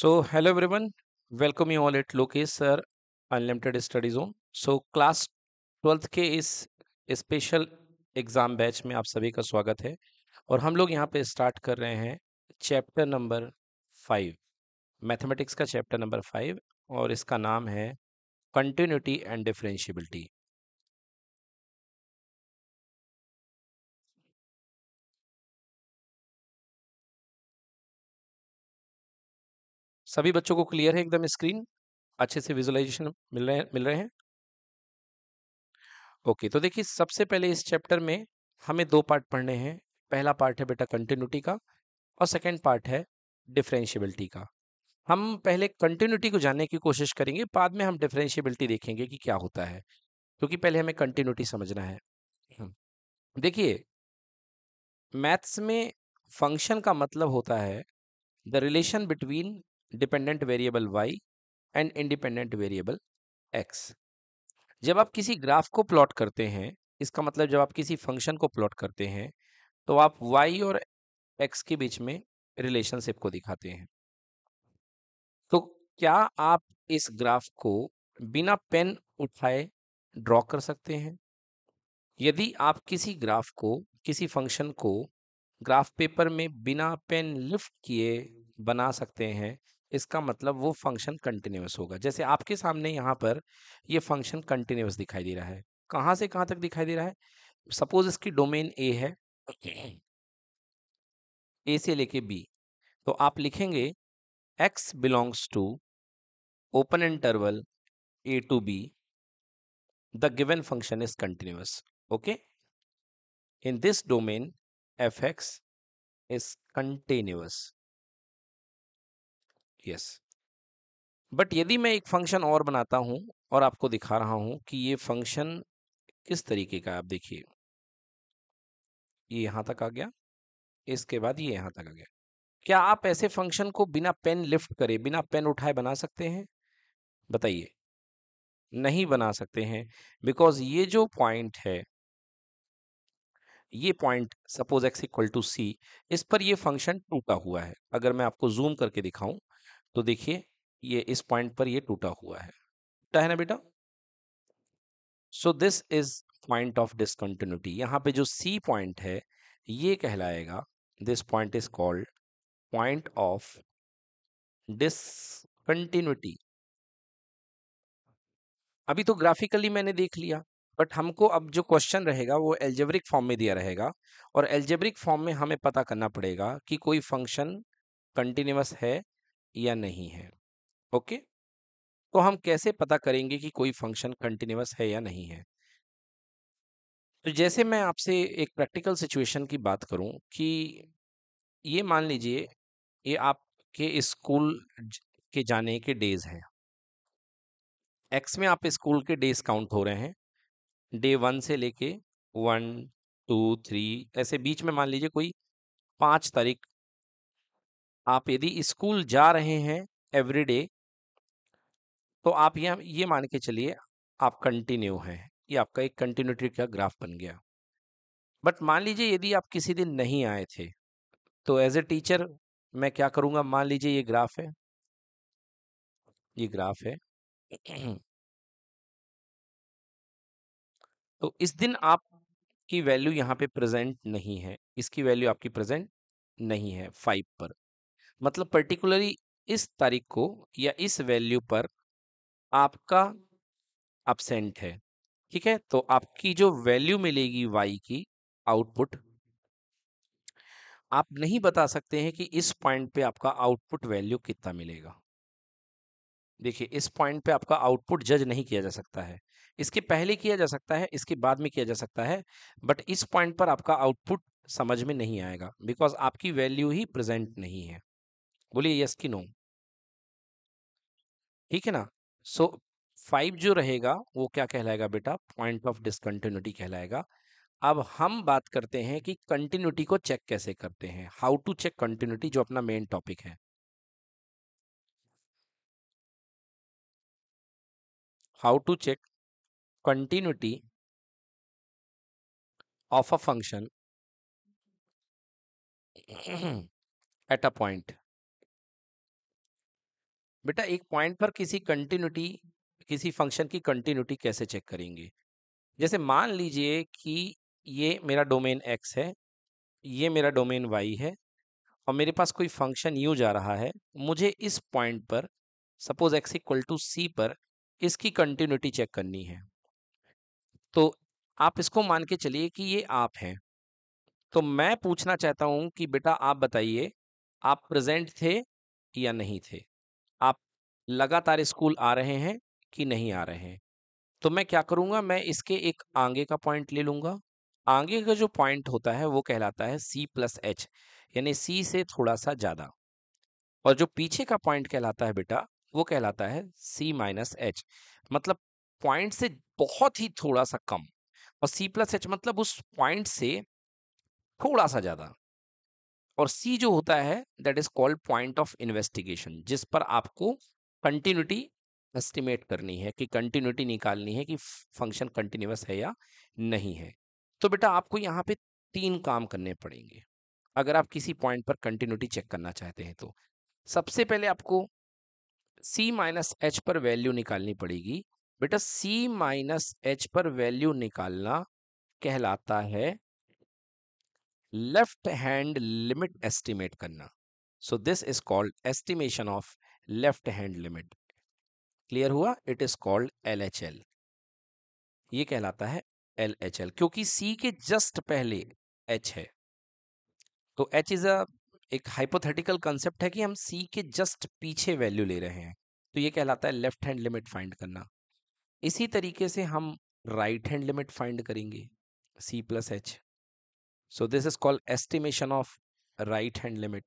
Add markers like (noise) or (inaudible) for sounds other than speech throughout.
So hello everyone, welcome you all at Lokesh Sir Unlimited Study Zone. So class twelfth के इस special exam batch में आप सभी का स्वागत है और हम लोग यहाँ पे स्टार्ट कर रहे हैं चैप्टर नंबर फाइव मैथमेटिक्स का चैप्टर नंबर फाइव और इसका नाम है कंटिन्यूटी एंड डिफरेंशियबिलिटी सभी बच्चों को क्लियर है एकदम स्क्रीन अच्छे से विजुअलाइजेशन मिल रहे मिल रहे हैं ओके तो देखिए सबसे पहले इस चैप्टर में हमें दो पार्ट पढ़ने हैं पहला पार्ट है बेटा कंटिन्यूटी का और सेकेंड पार्ट है डिफ्रेंशियबिलिटी का हम पहले कंटिन्यूटी को जानने की कोशिश करेंगे बाद में हम डिफ्रेंशियबिलिटी देखेंगे कि क्या होता है क्योंकि पहले हमें कंटिन्यूटी समझना है हम्म, देखिए मैथ्स में फंक्शन का मतलब होता है the relation between dependent variable Y and independent variable X जब आप किसी ग्राफ को प्लॉट करते हैं इसका मतलब जब आप किसी फंक्शन को प्लॉट करते हैं तो आप वाई और एक्स के बीच में रिलेशनशिप को दिखाते हैं तो क्या आप इस ग्राफ को बिना पेन उठाए ड्रॉ कर सकते हैं यदि आप किसी ग्राफ को किसी फंक्शन को ग्राफ पेपर में बिना पेन लिफ्ट किए बना सकते हैं इसका मतलब वो फंक्शन कंटिन्यूस होगा जैसे आपके सामने यहाँ पर ये फंक्शन कंटिन्यूस दिखाई दे रहा है कहाँ से कहाँ तक दिखाई दे रहा है सपोज इसकी डोमेन ए है ए से लेके बी तो आप लिखेंगे X belongs to open interval A to B the given function is continuous okay in this domain F x is continuous yes but यदि मैं एक फंक्शन और बनाता हूँ और आपको दिखा रहा हूँ कि ये फंक्शन किस तरीके का आप देखिए ये यहाँ तक आ गया इसके बाद ये यहाँ तक आ गया क्या आप ऐसे फंक्शन को बिना पेन लिफ्ट करे बिना पेन उठाए बना सकते हैं बताइए नहीं बना सकते हैं बिकॉज ये जो पॉइंट है ये point suppose X equal to C इस पर ये फंक्शन टूटा हुआ है अगर मैं आपको जूम करके दिखाऊं तो देखिए ये इस पॉइंट पर ये टूटा हुआ है टूटा है ना बेटा so this is point of discontinuity यहाँ पे जो सी पॉइंट है ये कहलाएगा this point is called point of discontinuity अभी तो ग्राफिकली मैंने देख लिया बट हमको अब जो क्वेश्चन रहेगा वो एल्जेब्रिक फॉर्म में दिया रहेगा और एल्जेब्रिक फॉर्म में हमें पता करना पड़ेगा कि कोई फंक्शन कंटिन्यूस है या नहीं है ओके तो हम कैसे पता करेंगे कि कोई फंक्शन कंटिन्यूस है या नहीं है तो जैसे मैं आपसे एक प्रैक्टिकल सिचुएशन की बात करूं कि ये मान लीजिए ये आपके स्कूल के जाने के डेज हैं एक्स में आप स्कूल के डेज काउंट हो रहे हैं डे वन से लेके वन टू थ्री ऐसे बीच में मान लीजिए कोई पाँच तारीख आप यदि स्कूल जा रहे हैं एवरीडे तो आप यहाँ ये मान के चलिए आप कंटिन्यू हैं ये आपका एक कंटिन्यूटी का ग्राफ बन गया बट मान लीजिए यदि आप किसी दिन नहीं आए थे तो एज ए टीचर मैं क्या करूँगा मान लीजिए ये ग्राफ है ये ग्राफ है तो इस दिन आपकी वैल्यू यहाँ पे प्रेजेंट नहीं है इसकी वैल्यू आपकी प्रेजेंट नहीं है फाइव पर मतलब पर्टिकुलरली इस तारीख को या इस वैल्यू पर आपका अपसेंट है ठीक है तो आपकी जो वैल्यू मिलेगी वाई की आउटपुट आप नहीं बता सकते हैं कि इस पॉइंट पे आपका आउटपुट वैल्यू कितना मिलेगा देखिए इस पॉइंट पे आपका आउटपुट जज नहीं किया जा सकता है इसके पहले किया जा सकता है इसके बाद में किया जा सकता है बट इस पॉइंट पर आपका आउटपुट समझ में नहीं आएगा बिकॉज आपकी वैल्यू ही प्रेजेंट नहीं है बोलिए यस कि नो ठीक है ना सो so, फाइव जो रहेगा वो क्या कहलाएगा बेटा पॉइंट ऑफ डिसकंटिन्यूटी कहलाएगा अब हम बात करते हैं कि कंटिन्यूटी को चेक कैसे करते हैं हाउ टू चेक कंटिन्यूटी जो अपना मेन टॉपिक है how to check continuity of a function at a point बेटा एक पॉइंट पर किसी कंटिन्यूटी किसी फंक्शन की कंटिन्यूटी कैसे चेक करेंगे जैसे मान लीजिए कि ये मेरा डोमेन एक्स है ये मेरा डोमेन वाई है और मेरे पास कोई फंक्शन यू जा रहा है मुझे इस पॉइंट पर suppose X equal to C पर इसकी कंटिन्यूटी चेक करनी है तो आप इसको मान के चलिए कि ये आप हैं तो मैं पूछना चाहता हूँ कि बेटा आप बताइए आप प्रेजेंट थे या नहीं थे लगातार स्कूल आ रहे हैं कि नहीं आ रहे हैं तो मैं क्या करूँगा मैं इसके एक आगे का पॉइंट ले लूँगा आगे का जो पॉइंट होता है वो कहलाता है सी प्लस एच यानी सी से थोड़ा सा ज़्यादा और जो पीछे का पॉइंट कहलाता है बेटा वो कहलाता है सी माइनस एच मतलब पॉइंट से बहुत ही थोड़ा सा कम और सी प्लस एच मतलब उस पॉइंट से थोड़ा सा ज़्यादा और सी जो होता है that is called point of investigation जिस पर आपको कंटिन्यूटी एस्टिमेट करनी है कि कंटिन्यूटी निकालनी है कि फंक्शन कंटिन्यूस है या नहीं है तो बेटा आपको यहाँ पे तीन काम करने पड़ेंगे अगर आप किसी पॉइंट पर कंटिन्यूटी चेक करना चाहते हैं तो सबसे पहले आपको c माइनस एच पर वैल्यू निकालनी पड़ेगी बेटा c माइनस एच पर वैल्यू निकालना कहलाता है लेफ्ट हैंड लिमिट एस्टिमेट करना so this is called estimation of left hand limit clear हुआ it is called L H L ये कहलाता है एल एच एल क्योंकि सी के जस्ट पहले एच है तो एच इज अ एक हाइपोथेटिकल कंसेप्ट है कि हम सी के जस्ट पीछे वैल्यू ले रहे हैं तो ये कहलाता है लेफ्ट हैंड लिमिट फाइंड करना इसी तरीके से हम राइट हैंड लिमिट फाइंड करेंगे C plus H so this is called estimation of right hand limit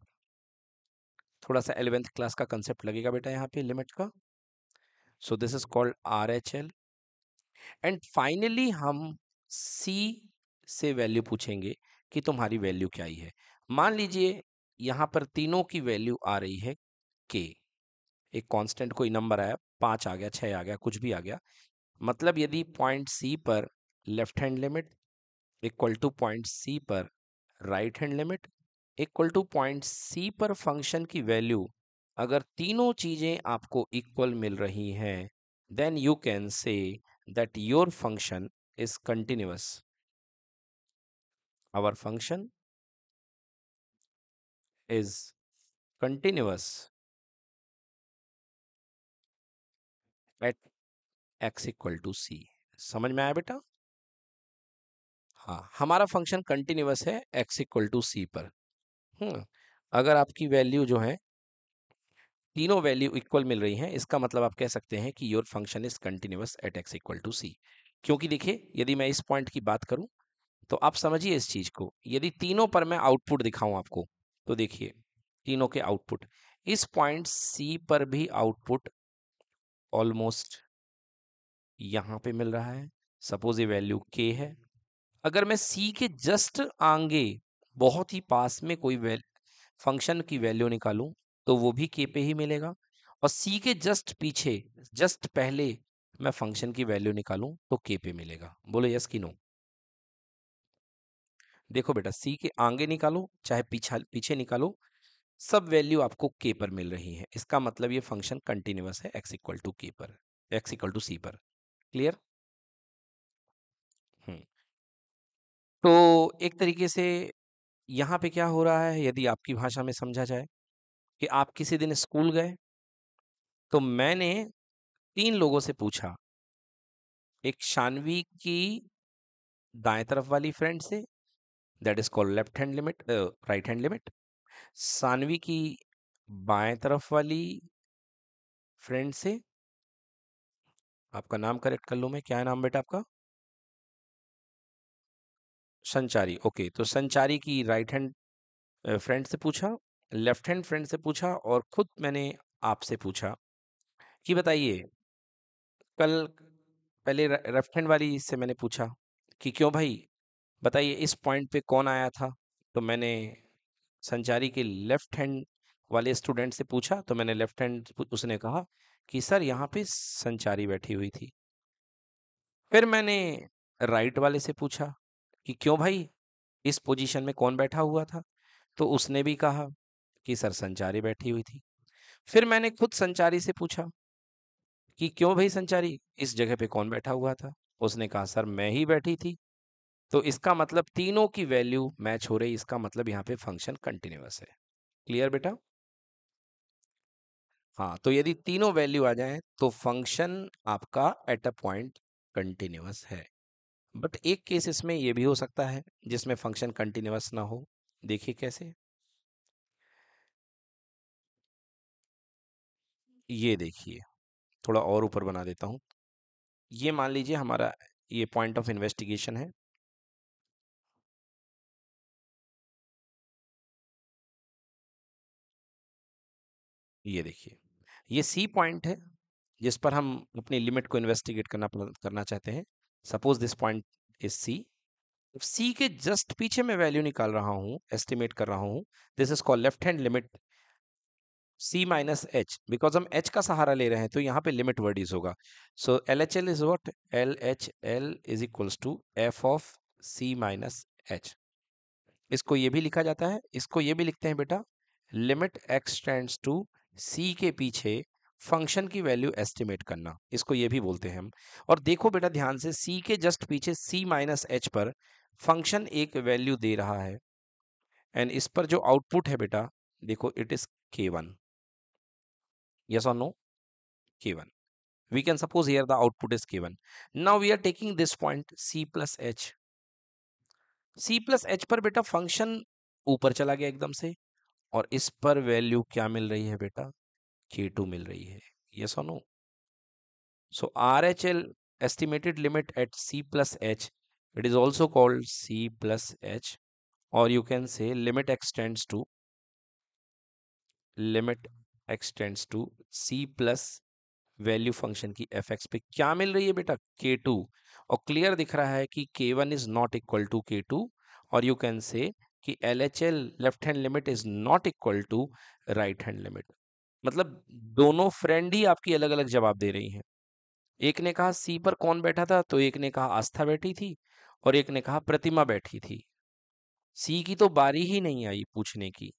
थोड़ा सा एलेवेंथ क्लास का कंसेप्ट लगेगा बेटा यहाँ पे लिमिट का so this is called R H L and finally हम सी से वैल्यू पूछेंगे कि तुम्हारी वैल्यू क्या ही है मान लीजिए यहाँ पर तीनों की वैल्यू आ रही है के एक कांस्टेंट कोई नंबर आया पाँच आ गया छः आ गया कुछ भी आ गया मतलब यदि पॉइंट सी पर left hand limit equal to point C पर right hand limit equal to point C पर फंक्शन की वैल्यू अगर तीनों चीज़ें आपको इक्वल मिल रही हैं then you can say that your function is continuous our function is continuous at x equal to C समझ में आया बेटा हाँ हमारा फंक्शन कंटिन्यूस है एक्स इक्वल टू सी पर हम्म, अगर आपकी वैल्यू जो है तीनों वैल्यू इक्वल मिल रही हैं इसका मतलब आप कह सकते हैं कि your function is continuous at x equal to C क्योंकि देखिए यदि मैं इस पॉइंट की बात करूं तो आप समझिए इस चीज़ को यदि तीनों पर मैं आउटपुट दिखाऊं आपको तो देखिए तीनों के आउटपुट इस पॉइंट सी पर भी आउटपुट ऑलमोस्ट यहां पे मिल रहा है सपोज ये वैल्यू के है अगर मैं सी के जस्ट आगे बहुत ही पास में कोई वैल फंक्शन की वैल्यू निकालूं तो वो भी के पे ही मिलेगा और सी के जस्ट पीछे जस्ट पहले मैं फंक्शन की वैल्यू निकालूं तो के पे मिलेगा बोलो यस की नो देखो बेटा सी के आगे निकालो चाहे पीछा पीछे निकालो सब वैल्यू आपको के पर मिल रही है इसका मतलब ये फंक्शन कंटिन्यूस है एक्स इक्वल टू के पर एक्स इक्वल टू सी पर क्लियर हम्म। तो एक तरीके से यहाँ पे क्या हो रहा है यदि आपकी भाषा में समझा जाए कि आप किसी दिन स्कूल गए तो मैंने तीन लोगों से पूछा एक शानवी की दाएं तरफ वाली फ्रेंड से that is called left hand limit right hand limit Sanvi की बाएं तरफ वाली फ्रेंड से आपका नाम करेक्ट कर लूँ मैं क्या है नाम बेटा आपका संचारी ओके तो संचारी की राइट हैंड फ्रेंड से पूछा लेफ्ट हैंड फ्रेंड से पूछा और खुद मैंने आपसे पूछा कि बताइए कल पहले लेफ्ट हैंड वाली से मैंने पूछा कि क्यों भाई बताइए इस पॉइंट पे कौन आया था तो मैंने संचारी के लेफ्ट हैंड वाले स्टूडेंट से पूछा तो मैंने लेफ्ट हैंड उसने कहा कि सर यहाँ पे संचारी बैठी हुई थी फिर मैंने राइट वाले से पूछा कि क्यों भाई इस पोजीशन में कौन बैठा हुआ था तो उसने भी कहा कि सर संचारी बैठी हुई थी फिर मैंने खुद संचारी से पूछा कि क्यों भाई संचारी इस जगह पे कौन बैठा हुआ था उसने कहा सर मैं ही बैठी थी तो इसका मतलब तीनों की वैल्यू मैच हो रही इसका मतलब यहाँ पे फंक्शन कंटिन्यूस है क्लियर बेटा हाँ तो यदि तीनों वैल्यू आ जाए तो फंक्शन आपका एट अ पॉइंट कंटिन्यूस है बट एक केस इसमें यह भी हो सकता है जिसमें फंक्शन कंटिन्यूस ना हो देखिए कैसे ये देखिए थोड़ा और ऊपर बना देता हूँ ये मान लीजिए हमारा ये पॉइंट ऑफ इन्वेस्टिगेशन है ये देखिए ये सी पॉइंट है जिस पर हम अपनी लिमिट को इन्वेस्टिगेट करना करना चाहते हैं suppose this point is C C के जस्ट पीछे मैं वैल्यू निकाल रहा हूँ एस्टिमेट कर रहा हूँ this is call left hand limit C minus H because हम एच का सहारा ले रहे हैं तो यहाँ पे लिमिट वर्ड इज होगा so L H L is what L H L is equals to F of C minus H इसको ये भी लिखा जाता है इसको ये भी लिखते हैं बेटा limit x tends to C के पीछे फंक्शन की वैल्यू एस्टिमेट करना इसको ये भी बोलते हैं हम और देखो बेटा ध्यान से सी के जस्ट पीछे सी माइनस एच पर फंक्शन एक वैल्यू दे रहा है एंड इस पर जो आउटपुट है बेटा देखो it is K one yes और no K one can suppose here the output is K one now we are taking this point C plus H C plus H पर बेटा फंक्शन ऊपर चला गया एकदम से और इस पर वैल्यू क्या मिल रही है बेटा टू मिल रही है यस और no so R H L estimated limit at C plus H it is also called C plus H और you can say limit x tends to limit x tends to C plus value function की F X पे क्या मिल रही है बेटा के two और clear दिख रहा है कि K one is not equal to K two और यू कैन से कि L H L left hand limit is not equal to right hand limit मतलब दोनों फ्रेंड ही आपकी अलग अलग जवाब दे रही हैं एक ने कहा सी पर कौन बैठा था तो एक ने कहा आस्था बैठी थी और एक ने कहा प्रतिमा बैठी थी सी की तो बारी ही नहीं आई पूछने की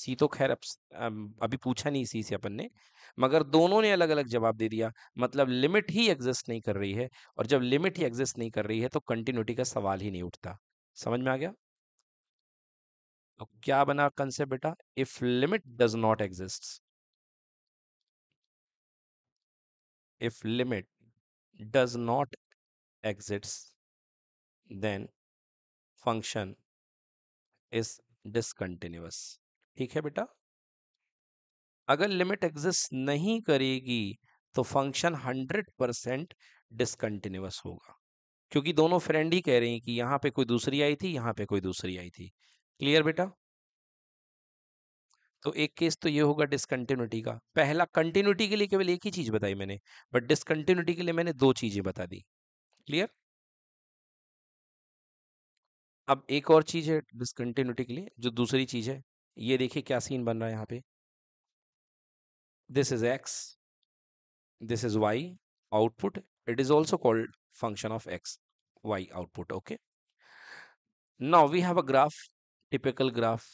सी तो खैर अब अभी पूछा नहीं सी से अपन ने मगर दोनों ने अलग अलग जवाब दे दिया मतलब लिमिट ही एग्जिस्ट नहीं कर रही है और जब लिमिट ही एग्जिस्ट नहीं कर रही है तो कंटिन्यूटी का सवाल ही नहीं उठता समझ में आ गया तो क्या बना कंसेप्ट बेटा if limit does not exist if limit does not exists then function is discontinuous ठीक है बेटा अगर लिमिट एग्जिस्ट नहीं करेगी तो फंक्शन 100 परसेंट डिसकंटिन्यूस होगा क्योंकि दोनों फ्रेंड ही कह रहे हैं कि यहां पे कोई दूसरी आई थी यहां पे कोई दूसरी आई थी क्लियर बेटा तो एक केस तो ये होगा डिसकंटिन्यूटी का पहला कंटिन्यूटी के लिए केवल एक ही चीज बताई मैंने बट डिसकंटिन्यूटी के लिए मैंने दो चीजें बता दी क्लियर अब एक और चीज है डिसकंटिन्यूटी के लिए जो दूसरी चीज है ये देखिए क्या सीन बन रहा है यहाँ पे this is X this is Y output it is also called function of X Y output okay now we have a graph typical graph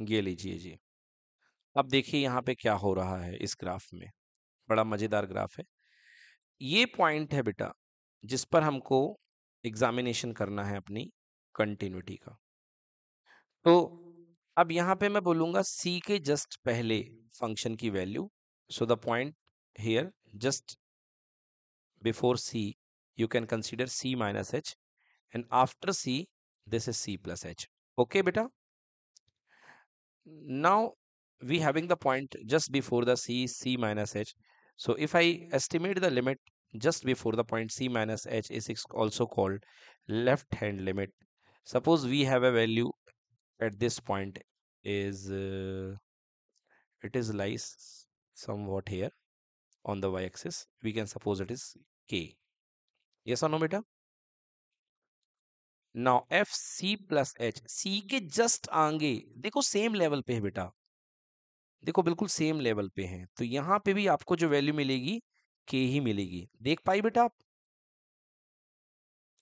ये लीजिए जी अब देखिए यहाँ पे क्या हो रहा है इस ग्राफ में बड़ा मज़ेदार ग्राफ है ये पॉइंट है बेटा जिस पर हमको एग्जामिनेशन करना है अपनी कंटिन्यूटी का तो अब यहाँ पे मैं बोलूँगा सी के जस्ट पहले फंक्शन की value so the point here just before C you can consider C minus H and after C this is C plus H okay बेटा now we having the point just before the c c minus h so if i estimate the limit just before the point c minus h is also called left hand limit suppose we have a value at this point is uh, it is lies somewhat here on the y-axis we can suppose it is k yes or no beta now F C plus H C के just आगे देखो same level पे है बेटा देखो बिल्कुल same level पे है तो यहाँ पे भी आपको जो वैल्यू मिलेगी के ही मिलेगी देख पाई बेटा आप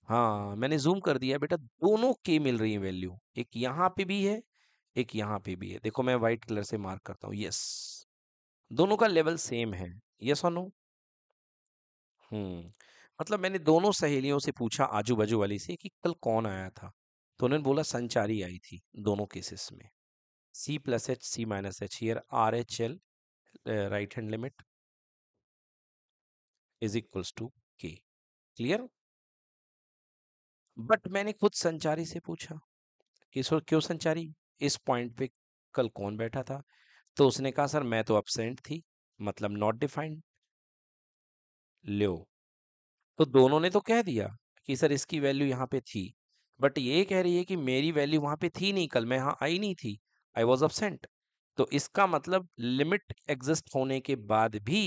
हाँ मैंने जूम कर दिया बेटा दोनों के मिल रही है वैल्यू एक यहाँ पे भी है एक यहाँ पे भी है देखो मैं व्हाइट कलर से मार्क करता हूँ यस दोनों का लेवल सेम है यस और नो हम्म मतलब मैंने दोनों सहेलियों से पूछा आजू बाजू वाली से कि कल कौन आया था तो उन्होंने बोला संचारी आई थी दोनों केसेस में C plus H C minus H here R H L right hand limit is equals to K clear but मैंने खुद संचारी से पूछा कि सर क्यों संचारी इस पॉइंट पे कल कौन बैठा था तो उसने कहा सर मैं तो अपसेंट थी मतलब नॉट डिफाइंड लो तो दोनों ने तो कह दिया कि सर इसकी वैल्यू यहाँ पे थी बट ये कह रही है कि मेरी वैल्यू वहाँ पे थी नहीं कल मैं यहाँ आई नहीं थी आई वॉज अबसेंट तो इसका मतलब लिमिट एग्जिस्ट होने के बाद भी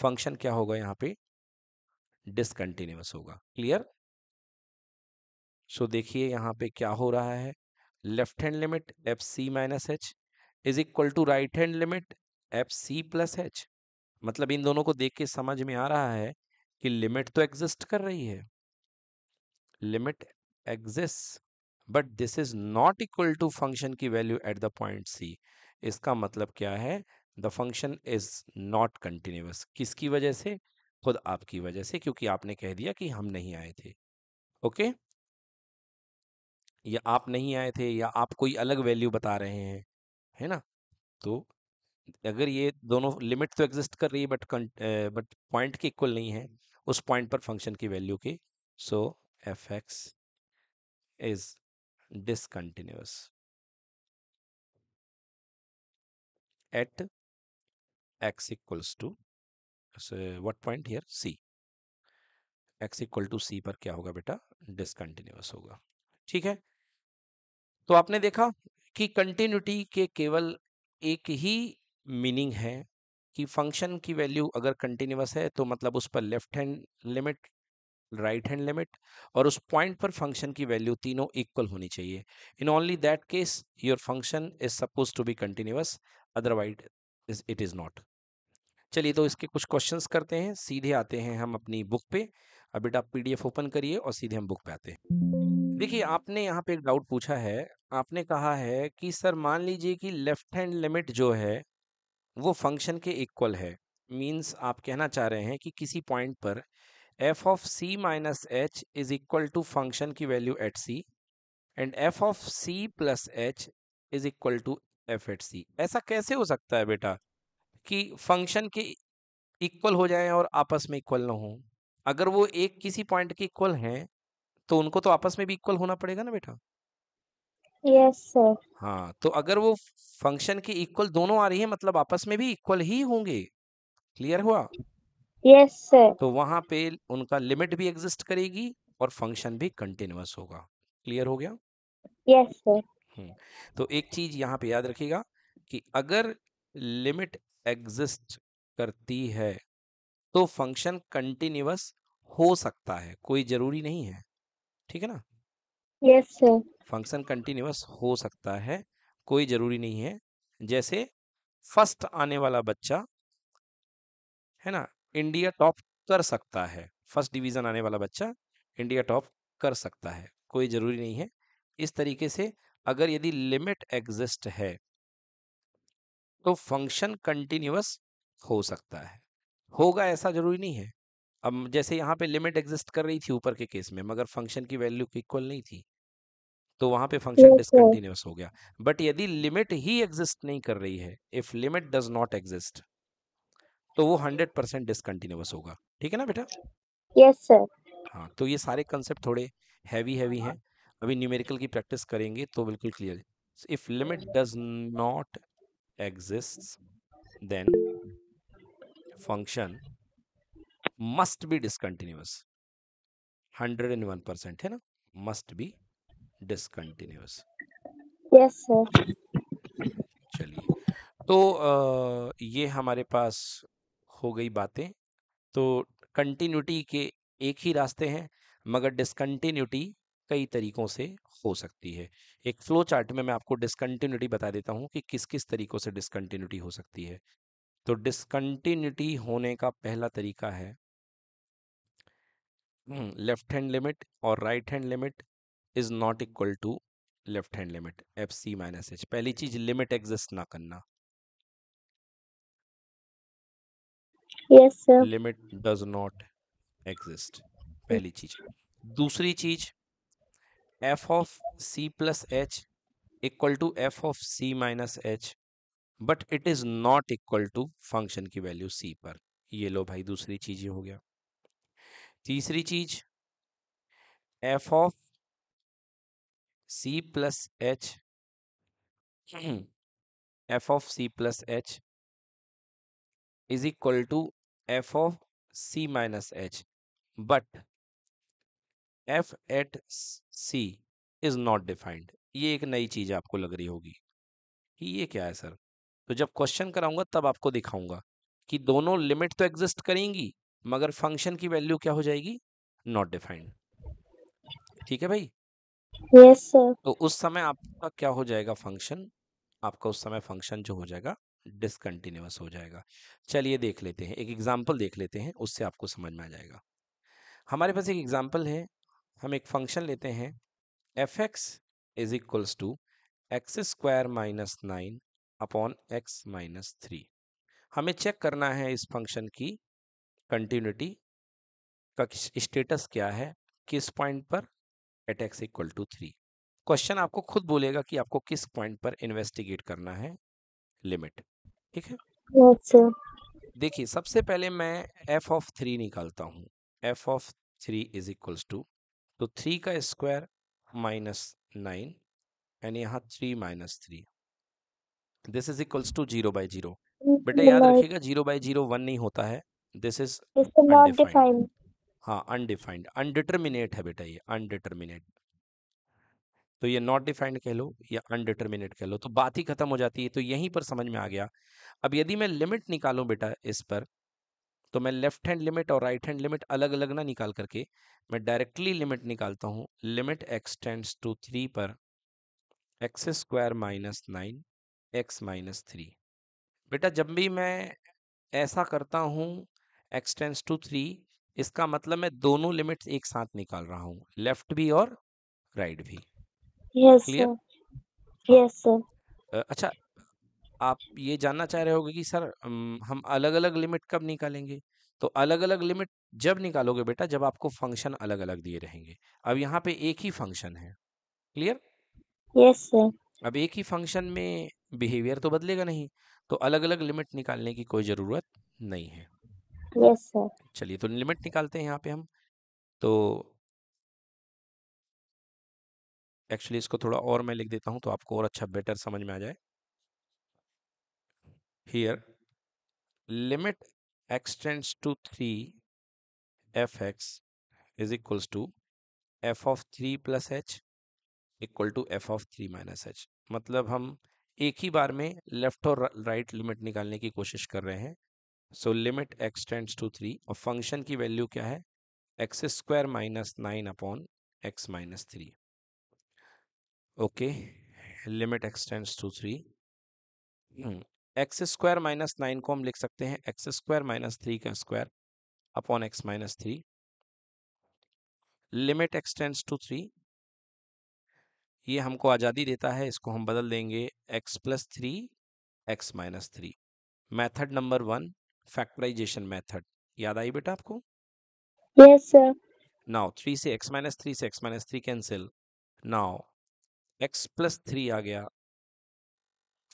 फंक्शन क्या होगा यहाँ पे डिसकंटिन्यूस होगा क्लियर सो देखिए यहाँ पे क्या हो रहा है left hand limit F C minus H is equal to right hand limit F C plus H मतलब इन दोनों को देख के समझ में आ रहा है कि लिमिट तो एग्जिस्ट कर रही है limit exist but this is not equal to function की value at the point C इसका मतलब क्या है the function is not continuous किसकी वजह से खुद आपकी वजह से क्योंकि आपने कह दिया कि हम नहीं आए थे ओके okay? या आप नहीं आए थे या आप कोई अलग वैल्यू बता रहे हैं है ना तो अगर ये दोनों लिमिट तो एग्जिस्ट कर रही है बट बट पॉइंट के इक्वल नहीं है उस पॉइंट पर फंक्शन की वैल्यू की so F x is discontinuous at x equals to what point here C X equal to C पर क्या होगा बेटा डिसकंटिन्यूस होगा ठीक है तो आपने देखा कि कंटिन्यूटी के केवल एक ही मीनिंग है कि फंक्शन की वैल्यू अगर कंटिन्यूस है तो मतलब उस पर left hand limit right hand limit और उस पॉइंट पर फंक्शन की वैल्यू तीनों इक्वल होनी चाहिए in only that case your function is suppose to be continuous otherwise is it is not चलिए तो इसके कुछ क्वेश्चंस करते हैं सीधे आते हैं हम अपनी बुक पे अब बेटा पीडीएफ ओपन करिए और सीधे हम बुक पे आते हैं देखिए आपने यहाँ पे एक डाउट पूछा है आपने कहा है कि सर मान लीजिए कि लेफ्ट हैंड लिमिट जो है वो फंक्शन के इक्वल है मीन्स आप कहना चाह रहे हैं कि किसी पॉइंट पर F of C minus H is equal to function की value at C and F of C plus H is equal to F at C ऐसा कैसे हो सकता है बेटा कि फंक्शन के इक्वल हो जाएं और आपस में इक्वल ना हो अगर वो एक किसी पॉइंट के इक्वल हैं तो उनको तो आपस में भी इक्वल होना पड़ेगा ना बेटा हाँ तो अगर वो फंक्शन की इक्वल दोनों आ रही है मतलब आपस में भी इक्वल ही होंगे क्लियर हुआ यस सर तो वहां पे उनका लिमिट भी एग्जिस्ट करेगी और फंक्शन भी कंटिन्यूस होगा क्लियर हो गया यस सर हम्म, तो एक चीज यहाँ पे याद रखिएगा कि अगर लिमिट एग्जिस्ट करती है तो फंक्शन कंटिन्यूस हो सकता है कोई जरूरी नहीं है ठीक है ना yes yes, sir function continuous हो सकता है कोई ज़रूरी नहीं है जैसे फर्स्ट आने वाला बच्चा है ना इंडिया टॉप कर सकता है फर्स्ट डिवीज़न आने वाला बच्चा इंडिया टॉप कर सकता है कोई ज़रूरी नहीं है इस तरीके से अगर यदि लिमिट एग्जिस्ट है तो फंक्शन कंटिन्यूस हो सकता है होगा ऐसा ज़रूरी नहीं है अब जैसे यहाँ पे लिमिट एग्जिस्ट कर रही थी ऊपर के केस में मगर फंक्शन की वैल्यू इक्वल नहीं थी तो वहां पे फंक्शन डिसकंटिन्यूस हो गया बट यदि लिमिट ही एग्जिस्ट नहीं कर रही है if limit does not exist तो वो हंड्रेड परसेंट डिसकंटिन्यूस होगा ठीक है ना बेटा यस yes, सर हाँ तो ये सारे कंसेप्ट थोड़े हैवी हैवी हैं अभी न्यूमेरिकल की प्रैक्टिस करेंगे तो बिल्कुल clear if limit does not exist then function must be discontinuous hundred and one percent है ना must be discontinuous yes sir चलिए तो आ, ये हमारे पास हो गई बातें तो कंटिन्यूटी के एक ही रास्ते हैं मगर डिसकंटिन्यूटी कई तरीकों से हो सकती है एक फ्लो चार्ट में मैं आपको डिसकंटिन्यूटी बता देता हूँ कि किस किस तरीकों से डिसकंटिन्यूटी हो सकती है तो डिसकंटिन्यूटी होने का पहला तरीका है लेफ्ट हैंड लिमिट और right hand limit is not equal to left hand limit F C minus H पहली चीज लिमिट एग्जिस्ट ना करना लिमिट डज नॉट एग्जिस्ट पहली चीज दूसरी चीज F of C plus H equal to F of C minus H but it is not equal to function की value C पर ये लो भाई दूसरी चीज हो गया तीसरी चीज F of C plus H F of C plus H is equal to F of C minus H but F at C is not defined ये एक नई चीज आपको लग रही होगी कि ये क्या है सर तो जब क्वेश्चन कराऊंगा तब आपको दिखाऊंगा कि दोनों लिमिट तो एग्जिस्ट करेंगी मगर फंक्शन की वैल्यू क्या हो जाएगी नॉट डिफाइंड ठीक है भाई yes, तो उस समय आपका क्या हो जाएगा फंक्शन आपका उस समय फंक्शन जो हो जाएगा डिसकंटिन्यूस हो जाएगा चलिए देख लेते हैं एक एग्जाम्पल देख लेते हैं उससे आपको समझ में आ जाएगा हमारे पास एक एग्जाम्पल है हम एक फंक्शन लेते हैं F x is equals to x square minus nine upon x minus three हमें चेक करना है इस फंक्शन की कंटिन्यूटी का स्टेटस क्या है किस पॉइंट पर at x equal to three question आपको खुद बोलेगा कि आपको किस पॉइंट पर इन्वेस्टिगेट करना है लिमिट ठीक है देखिए सबसे पहले मैं एफ ऑफ थ्री निकालता हूँ F of three is equal to तो थ्री का स्क्वायर माइनस नाइन एंड यहाँ three minus three this is equals to zero by zero बेटा याद रखिएगा जीरो बाई जीरो वन नहीं होता है दिस इज नॉट डिफाइंड हाँ अनडिफाइंड अनडिटर्मिनेट है बेटा ये अनडिटर्मिनेट तो ये नॉट डिफाइंड कह लो या अनडिटर्मिनेट कह लो तो बात ही खत्म हो जाती है तो यहीं पर समझ में आ गया अब यदि मैं लिमिट निकालूं बेटा इस पर तो मैं लेफ्ट हैंड लिमिट और राइट हैंड लिमिट अलग अलग ना निकाल करके मैं डायरेक्टली लिमिट निकालता हूँ limit x tends to three पर X square minus nine X minus three बेटा जब भी मैं ऐसा करता हूँ एक्स टू थ्री इसका मतलब मैं दोनों लिमिट्स एक साथ निकाल रहा हूँ लेफ्ट भी और राइट भी क्लियर yes, हाँ। अच्छा आप ये जानना चाह रहे होगे कि सर हम अलग अलग लिमिट कब निकालेंगे तो अलग अलग लिमिट जब निकालोगे बेटा जब आपको फंक्शन अलग अलग दिए रहेंगे अब यहाँ पे एक ही फंक्शन है क्लियर yes, अब एक ही फंक्शन में बिहेवियर तो बदलेगा नहीं तो अलग अलग लिमिट निकालने की कोई ज़रूरत नहीं है यस सर चलिए तो लिमिट निकालते हैं यहाँ पे हम तो एक्चुअली इसको थोड़ा और मैं लिख देता हूँ तो आपको और अच्छा बेटर समझ में आ जाए here limit x tends to three F x is equals to F of three plus H equal to F of three minus H मतलब हम एक ही बार में लेफ्ट और राइट लिमिट निकालने की कोशिश कर रहे हैं so limit x tends to three और फंक्शन की वैल्यू क्या है X square minus nine upon x minus three okay limit x tends to three X square minus nine को हम लिख सकते हैं एक्स स्क्वायर माइनस थ्री का square upon x minus three limit tends to three ये हमको आज़ादी देता है इसको हम बदल देंगे X plus three X minus three method number one factorization method याद आई बेटा आपको यस सर नाउ थ्री से एक्स माइनस थ्री से X minus three cancel now X plus three आ गया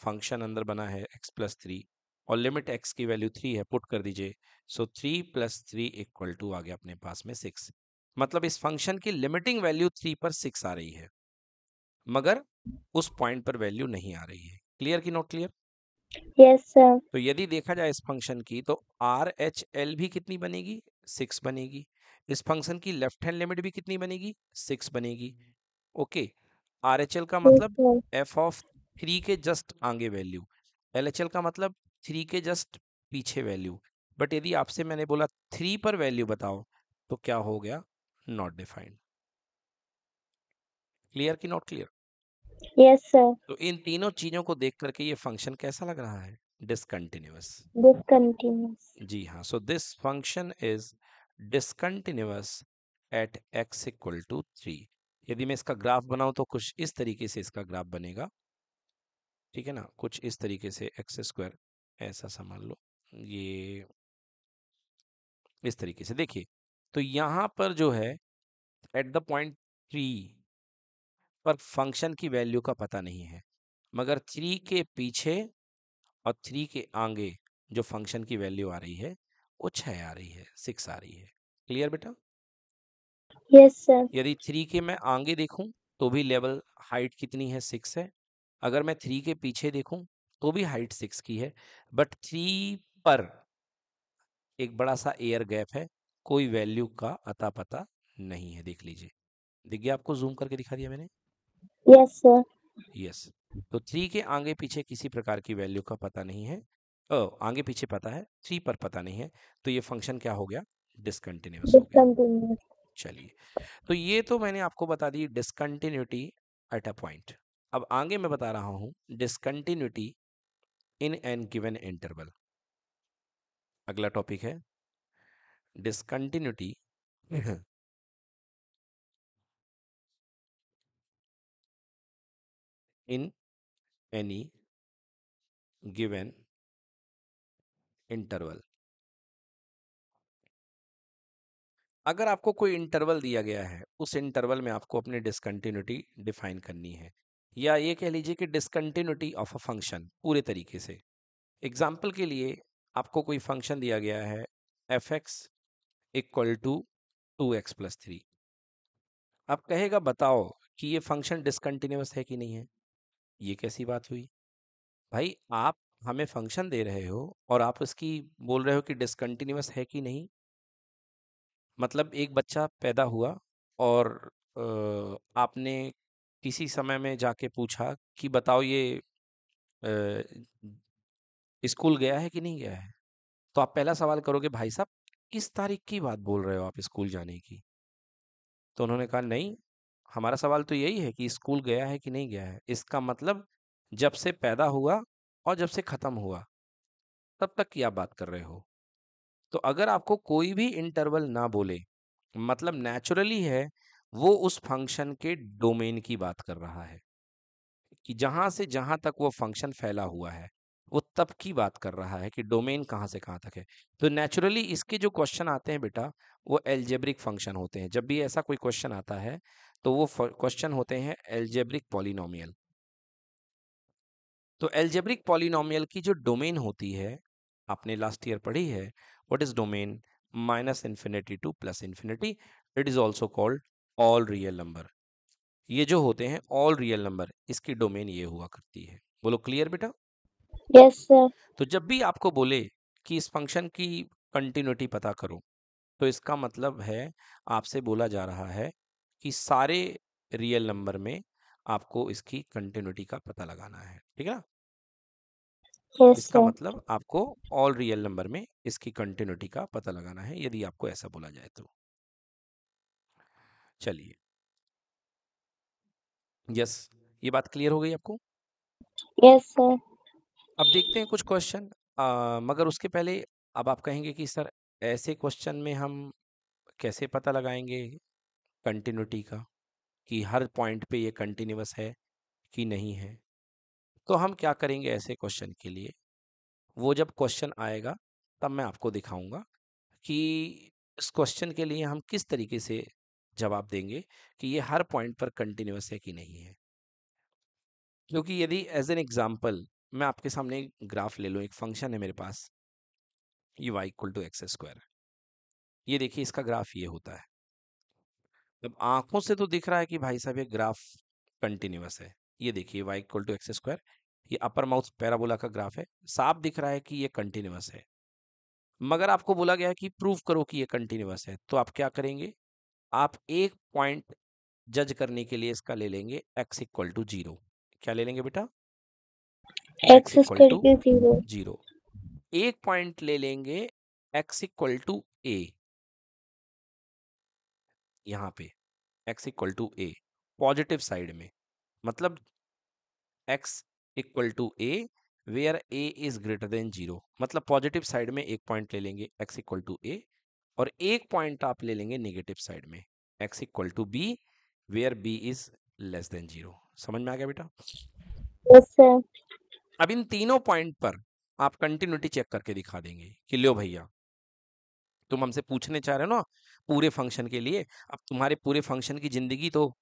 फंक्शन अंदर बना है एक्स प्लस थ्री और लिमिट एक्स की वैल्यू थ्री है पुट कर दीजिए so three plus three equal to आ गया अपने पास में सिक्स मतलब इस फंक्शन की लिमिटिंग वैल्यू थ्री पर सिक्स आ रही है मगर उस पॉइंट पर वैल्यू नहीं आ रही है क्लियर की नॉट क्लियर यस सर तो यदि देखा जाए इस फंक्शन की तो आर एच एल भी कितनी बनेगी सिक्स बनेगी इस फंक्शन की लेफ्ट हैंड लिमिट भी कितनी बनेगी सिक्स बनेगी ओके आर एच एल का मतलब एफ ऑफ थ्री के जस्ट आगे वैल्यू एल एच एल का मतलब थ्री के जस्ट पीछे वैल्यू बट यदि आपसे मैंने बोला थ्री पर वैल्यू बताओ तो क्या हो गया नॉट डिफाइंड क्लियर की नॉट क्लियर यस सर तो इन तीनों चीजों को देख करके ये फंक्शन कैसा लग रहा है डिसकंटिन्यूस डिसकंटिन्यूस जी हाँ so this function is discontinuous at x equal to three यदि मैं इसका ग्राफ बनाऊ तो कुछ इस तरीके से इसका ग्राफ बनेगा ठीक है ना कुछ इस तरीके से एक्स स्क्वायर ऐसा समझ लो ये इस तरीके से देखिए तो यहाँ पर जो है एट द पॉइंट थ्री पर फंक्शन की वैल्यू का पता नहीं है मगर थ्री के पीछे और थ्री के आगे जो फंक्शन की वैल्यू आ रही है वो छः आ रही है सिक्स आ रही है क्लियर बेटा यस सर यदि थ्री के मैं आगे देखूं तो भी लेवल हाइट कितनी है सिक्स है अगर मैं थ्री के पीछे देखूं तो भी हाइट सिक्स की है बट थ्री पर एक बड़ा सा एयर गैप है कोई वैल्यू का अता पता नहीं है देख लीजिए दिख गया आपको जूम करके दिखा दिया मैंने यस सर यस तो थ्री के आगे पीछे किसी प्रकार की वैल्यू का पता नहीं है ओ, आगे पीछे पता है थ्री पर पता नहीं है तो ये फंक्शन क्या हो गया डिसकंटिन्यूस चलिए तो ये तो मैंने आपको बता दी डिसकंटिन्यूटी एट अ पॉइंट अब आगे मैं बता रहा हूँ discontinuity in an given interval अगला टॉपिक है discontinuity (laughs) in any given interval अगर आपको कोई इंटरवल दिया गया है उस इंटरवल में आपको अपनी डिसकंटिन्यूटी डिफाइन करनी है या ये कह लीजिए कि डिसकंटिन्यूटी ऑफ अ फंक्शन पूरे तरीके से एग्जाम्पल के लिए आपको कोई फंक्शन दिया गया है F x equal to two X plus three आप कहेगा बताओ कि ये फंक्शन डिसकंटिन्यूस है कि नहीं है ये कैसी बात हुई? भाई आप हमें फंक्शन दे रहे हो और आप उसकी बोल रहे हो कि डिसकन्टीन्यूस है कि नहीं? मतलब एक बच्चा पैदा हुआ और आपने किसी समय में जाके पूछा कि बताओ ये स्कूल गया है कि नहीं गया है? तो आप पहला सवाल करोगे भाई साहब किस तारीख की बात बोल रहे हो आप स्कूल जाने की? तो उन्होंने कहा नहीं। हमारा सवाल तो यही है कि स्कूल गया है कि नहीं गया है इसका मतलब जब से पैदा हुआ और जब से ख़त्म हुआ तब तक की आप बात कर रहे हो तो अगर आपको कोई भी इंटरवल ना बोले मतलब नेचुरली है वो उस फंक्शन के डोमेन की बात कर रहा है कि जहाँ से जहाँ तक वो फंक्शन फैला हुआ है वो तब की बात कर रहा है कि डोमेन कहाँ से कहाँ तक है तो नेचुरली इसके जो क्वेश्चन आते हैं बेटा वो एल्जेब्रिक फंक्शन होते हैं जब भी ऐसा कोई क्वेश्चन आता है तो वो क्वेश्चन होते हैं एल्जेब्रिक पॉलिनोमियल तो एल्जेब्रिक पॉलिनोमियल की जो डोमेन होती है आपने लास्ट ईयर पढ़ी है what is domain minus infinity to plus infinity it is also called all real number ये जो होते हैं ऑल रियल नंबर इसकी डोमेन ये हुआ करती है बोलो क्लियर बेटा यस सर तो जब भी आपको बोले कि इस फंक्शन की कंटिन्यूटी पता करो तो इसका मतलब है आपसे बोला जा रहा है कि सारे रियल नंबर में आपको इसकी कंटिन्यूटी का पता लगाना है ठीक है ना yes, इसका मतलब आपको ऑल रियल नंबर में इसकी कंटिन्यूटी का पता लगाना है यदि आपको ऐसा बोला जाए तो चलिए यस ये बात क्लियर हो गई आपको यस सर अब देखते हैं कुछ क्वेश्चन मगर उसके पहले अब आप कहेंगे कि सर ऐसे क्वेश्चन में हम कैसे पता लगाएंगे कंटिन्यूटी का कि हर पॉइंट पे ये कंटिन्यूस है कि नहीं है तो हम क्या करेंगे ऐसे क्वेश्चन के लिए वो जब क्वेश्चन आएगा तब मैं आपको दिखाऊंगा कि इस क्वेश्चन के लिए हम किस तरीके से जवाब देंगे कि ये हर पॉइंट पर कंटिन्यूस है कि नहीं है क्योंकि यदि एज एन एग्जाम्पल मैं आपके सामने ग्राफ ले लूँ एक फंक्शन है मेरे पास यू Y equal to x square ये देखिए इसका ग्राफ ये होता है जब आंखों से तो दिख रहा है कि भाई साहब ये ग्राफ कंटिन्यूस है ये देखिए Y equal to x square ये अपर माउथ पैराबोला का ग्राफ है साफ दिख रहा है कि ये कंटिन्यूस है मगर आपको बोला गया है कि प्रूव करो कि ये कंटिन्यूस है तो आप क्या करेंगे आप एक पॉइंट जज करने के लिए इसका ले लेंगे एक्स इक्वल टू जीरो क्या ले लेंगे बेटा एक्स इक्वल टू जीरो एक पॉइंट ले लेंगे एक्स इक्वल टू ए यहाँ पे X equal to A positive side में मतलब X equal to A where A is greater than zero मतलब पॉजिटिव साइड में एक पॉइंट ले लेंगे x इक्वल टू ए और एक पॉइंट आप ले लेंगे नेगेटिव साइड में X equal to B where B is less than zero समझ में आ गया बेटा yes, अब इन तीनों पॉइंट पर आप कंटिन्यूटी चेक करके दिखा देंगे कि लो भैया तुम हमसे पूछने चाह रहे हो ना पूरे फंक्शन के लिए अब तुम्हारे पूरे फंक्शन की जिंदगी तो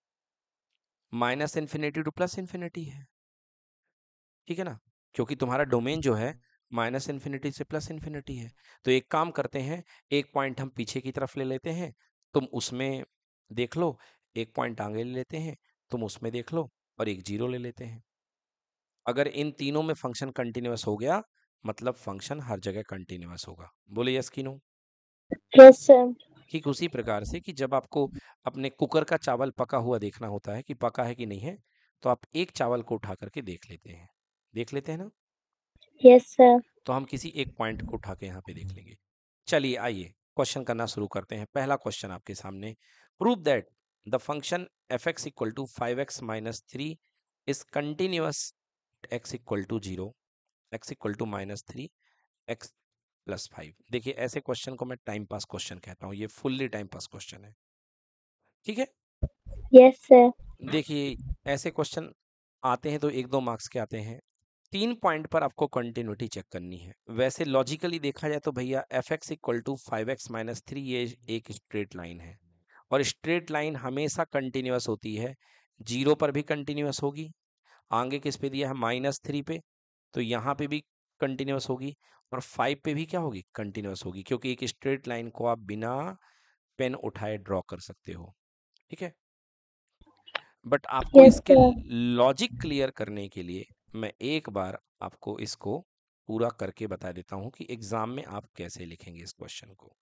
minus infinity to plus infinity है ठीक है ना क्योंकि तुम्हारा डोमेन जो है माइनस इन्फिनिटी से प्लस इन्फिनिटी है तो एक काम करते हैं एक पॉइंट हम पीछे की तरफ ले लेते हैं तुम उसमें देख लो एक पॉइंट आगे ले लेते हैं तुम उसमें देख लो और एक जीरो ले लेते हैं अगर इन तीनों में फंक्शन कंटिन्यूस हो गया मतलब फंक्शन हर जगह कंटिन्यूस होगा बोले यस की नो yes, ठीक उसी प्रकार से कि जब आपको अपने कुकर का चावल पका हुआ देखना होता है कि पका है कि नहीं है तो आप एक चावल को उठा करके देख लेते हैं देख लेते हैं ना यस सर तो हम किसी एक पॉइंट को उठा के यहाँ पे देख लेंगे चलिए आइए क्वेश्चन करना शुरू करते हैं पहला क्वेश्चन आपके सामने prove that the function F x equal to five x minus three is continuous X equal to zero X equal to minus three X plus five देखिए ऐसे क्वेश्चन को मैं टाइम पास क्वेश्चन कहता हूँ ये fully time pass question है ठीक है यस सर देखिए ऐसे क्वेश्चन आते हैं तो एक दो मार्क्स के आते हैं तीन पॉइंट पर आपको कंटिन्यूटी चेक करनी है वैसे लॉजिकली देखा जाए तो भैया F x equal to five x minus three ये एक स्ट्रेट लाइन है और स्ट्रेट लाइन हमेशा कंटिन्यूस होती है जीरो पर भी कंटिन्यूस होगी आगे किस पे दिया है माइनस थ्री पे तो यहाँ पे भी कंटिन्यूस होगी और फाइव पे भी क्या होगी कंटिन्यूस होगी क्योंकि एक स्ट्रेट लाइन को आप बिना पेन उठाए ड्रॉ कर सकते हो ठीक है बट आपको yes, इसके लॉजिक क्लियर करने के लिए मैं एक बार आपको इसको पूरा करके बता देता हूँ कि एग्जाम में आप कैसे लिखेंगे इस क्वेश्चन को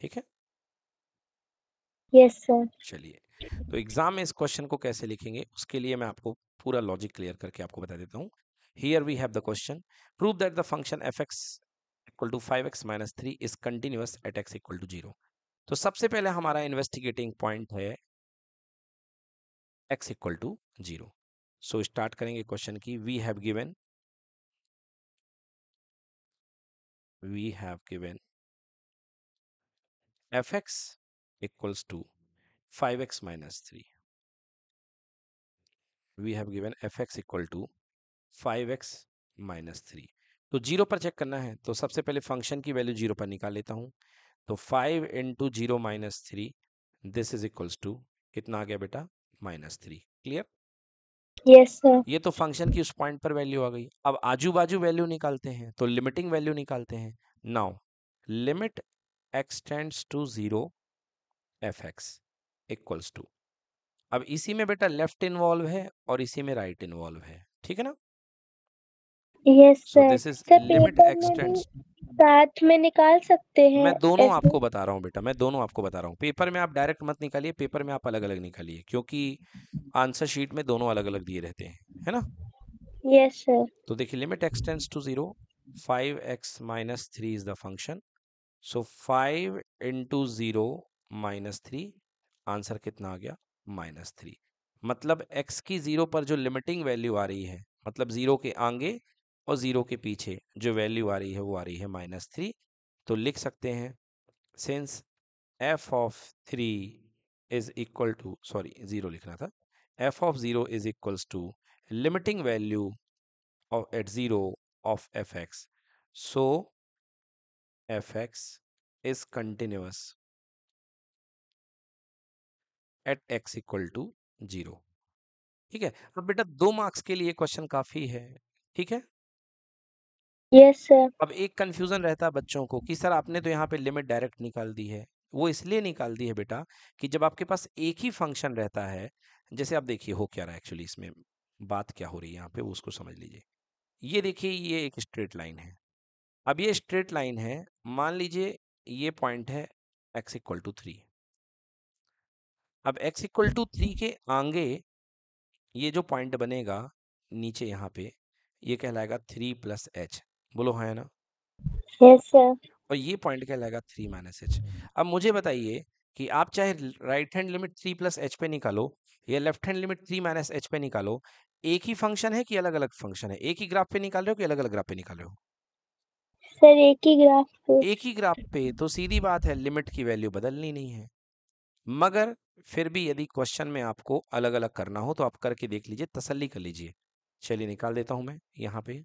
ठीक है यस सर चलिए तो एग्जाम में इस क्वेश्चन को कैसे लिखेंगे उसके लिए मैं आपको पूरा लॉजिक क्लियर करके आपको बता देता हूँ here we have the question prove that the function F x equal to five x minus three is continuous at x equal to zero तो सबसे पहले हमारा इन्वेस्टिगेटिंग पॉइंट है x equal to zero so start करेंगे question की we have given given we have F x equals to five x minus three we have given F x equal to five x minus three तो zero पर check करना है तो सबसे पहले function की वैल्यू जीरो पर निकाल लेता हूँ तो five into zero minus three this is equals to कितना आ गया बेटा minus three clear yes sir ये तो फंक्शन की उस पॉइंट पर वैल्यू आ गई अब आजू बाजू वैल्यू निकालते हैं तो लिमिटिंग वैल्यू निकालते हैं now limit x tends to zero f x equals to अब इसी में बेटा लेफ्ट इन्वॉल्व है और इसी में राइट right इन्वॉल्व है ठीक है ना yes so sir this is sir limit साथ में निकाल सकते हैं मैं दोनों आपको बता रहा हूँ बेटा मैं दोनों आपको बता रहा हूँ पेपर में आप डायरेक्ट मत निकालिए पेपर में आप अलग अलग निकालिए क्योंकि आंसर शीट में दोनों अलग अलग दिए रहते हैं है ना यस सर तो देखिए limit x tends to zero five x minus three is the function so five into zero minus three answer कितना आ गया माइनस थ्री मतलब एक्स की जीरो पर जो लिमिटिंग वैल्यू आ रही है मतलब जीरो के आगे और ज़ीरो के पीछे जो वैल्यू आ रही है वो आ रही है माइनस थ्री तो लिख सकते हैं since f of three is equal to sorry zero लिखना था f of zero is equals to limiting value of at zero of f x so F x is continuous at x equal to zero ठीक है अब बेटा दो marks के लिए question काफ़ी है ठीक है यस सर अब एक कंफ्यूजन रहता है बच्चों को कि सर आपने तो यहाँ पे लिमिट डायरेक्ट निकाल दी है वो इसलिए निकाल दी है बेटा कि जब आपके पास एक ही फंक्शन रहता है जैसे आप देखिए हो क्या रहा है एक्चुअली इसमें बात क्या हो रही है यहाँ पे वो उसको समझ लीजिए ये देखिए ये एक स्ट्रेट लाइन है अब ये स्ट्रेट लाइन है मान लीजिए ये पॉइंट है एक्स इक्वल टू थ्री अब एक्स इक्वल टू थ्री के आगे ये जो पॉइंट बनेगा नीचे यहाँ पे ये कहलाएगा थ्री प्लस एच बोलो हाँ ना yes, सर और ये पॉइंट कहलाएगा थ्री माइनस एच अब मुझे बताइए कि आप चाहे right hand limit three plus h पे निकालो या left hand limit three minus h पे निकालो एक ही फंक्शन है कि अलग अलग फंक्शन है एक ही ग्राफ पे निकाल रहे हो कि अलग अलग ग्राफ पे निकाल रहे हो सर एक ही ग्राफ पे एक ही ग्राफ पे तो सीधी बात है लिमिट की वैल्यू बदलनी नहीं है मगर फिर भी यदि क्वेश्चन में आपको अलग अलग करना हो तो आप करके देख लीजिए तसल्ली कर लीजिए चलिए निकाल देता हूं मैं यहाँ पे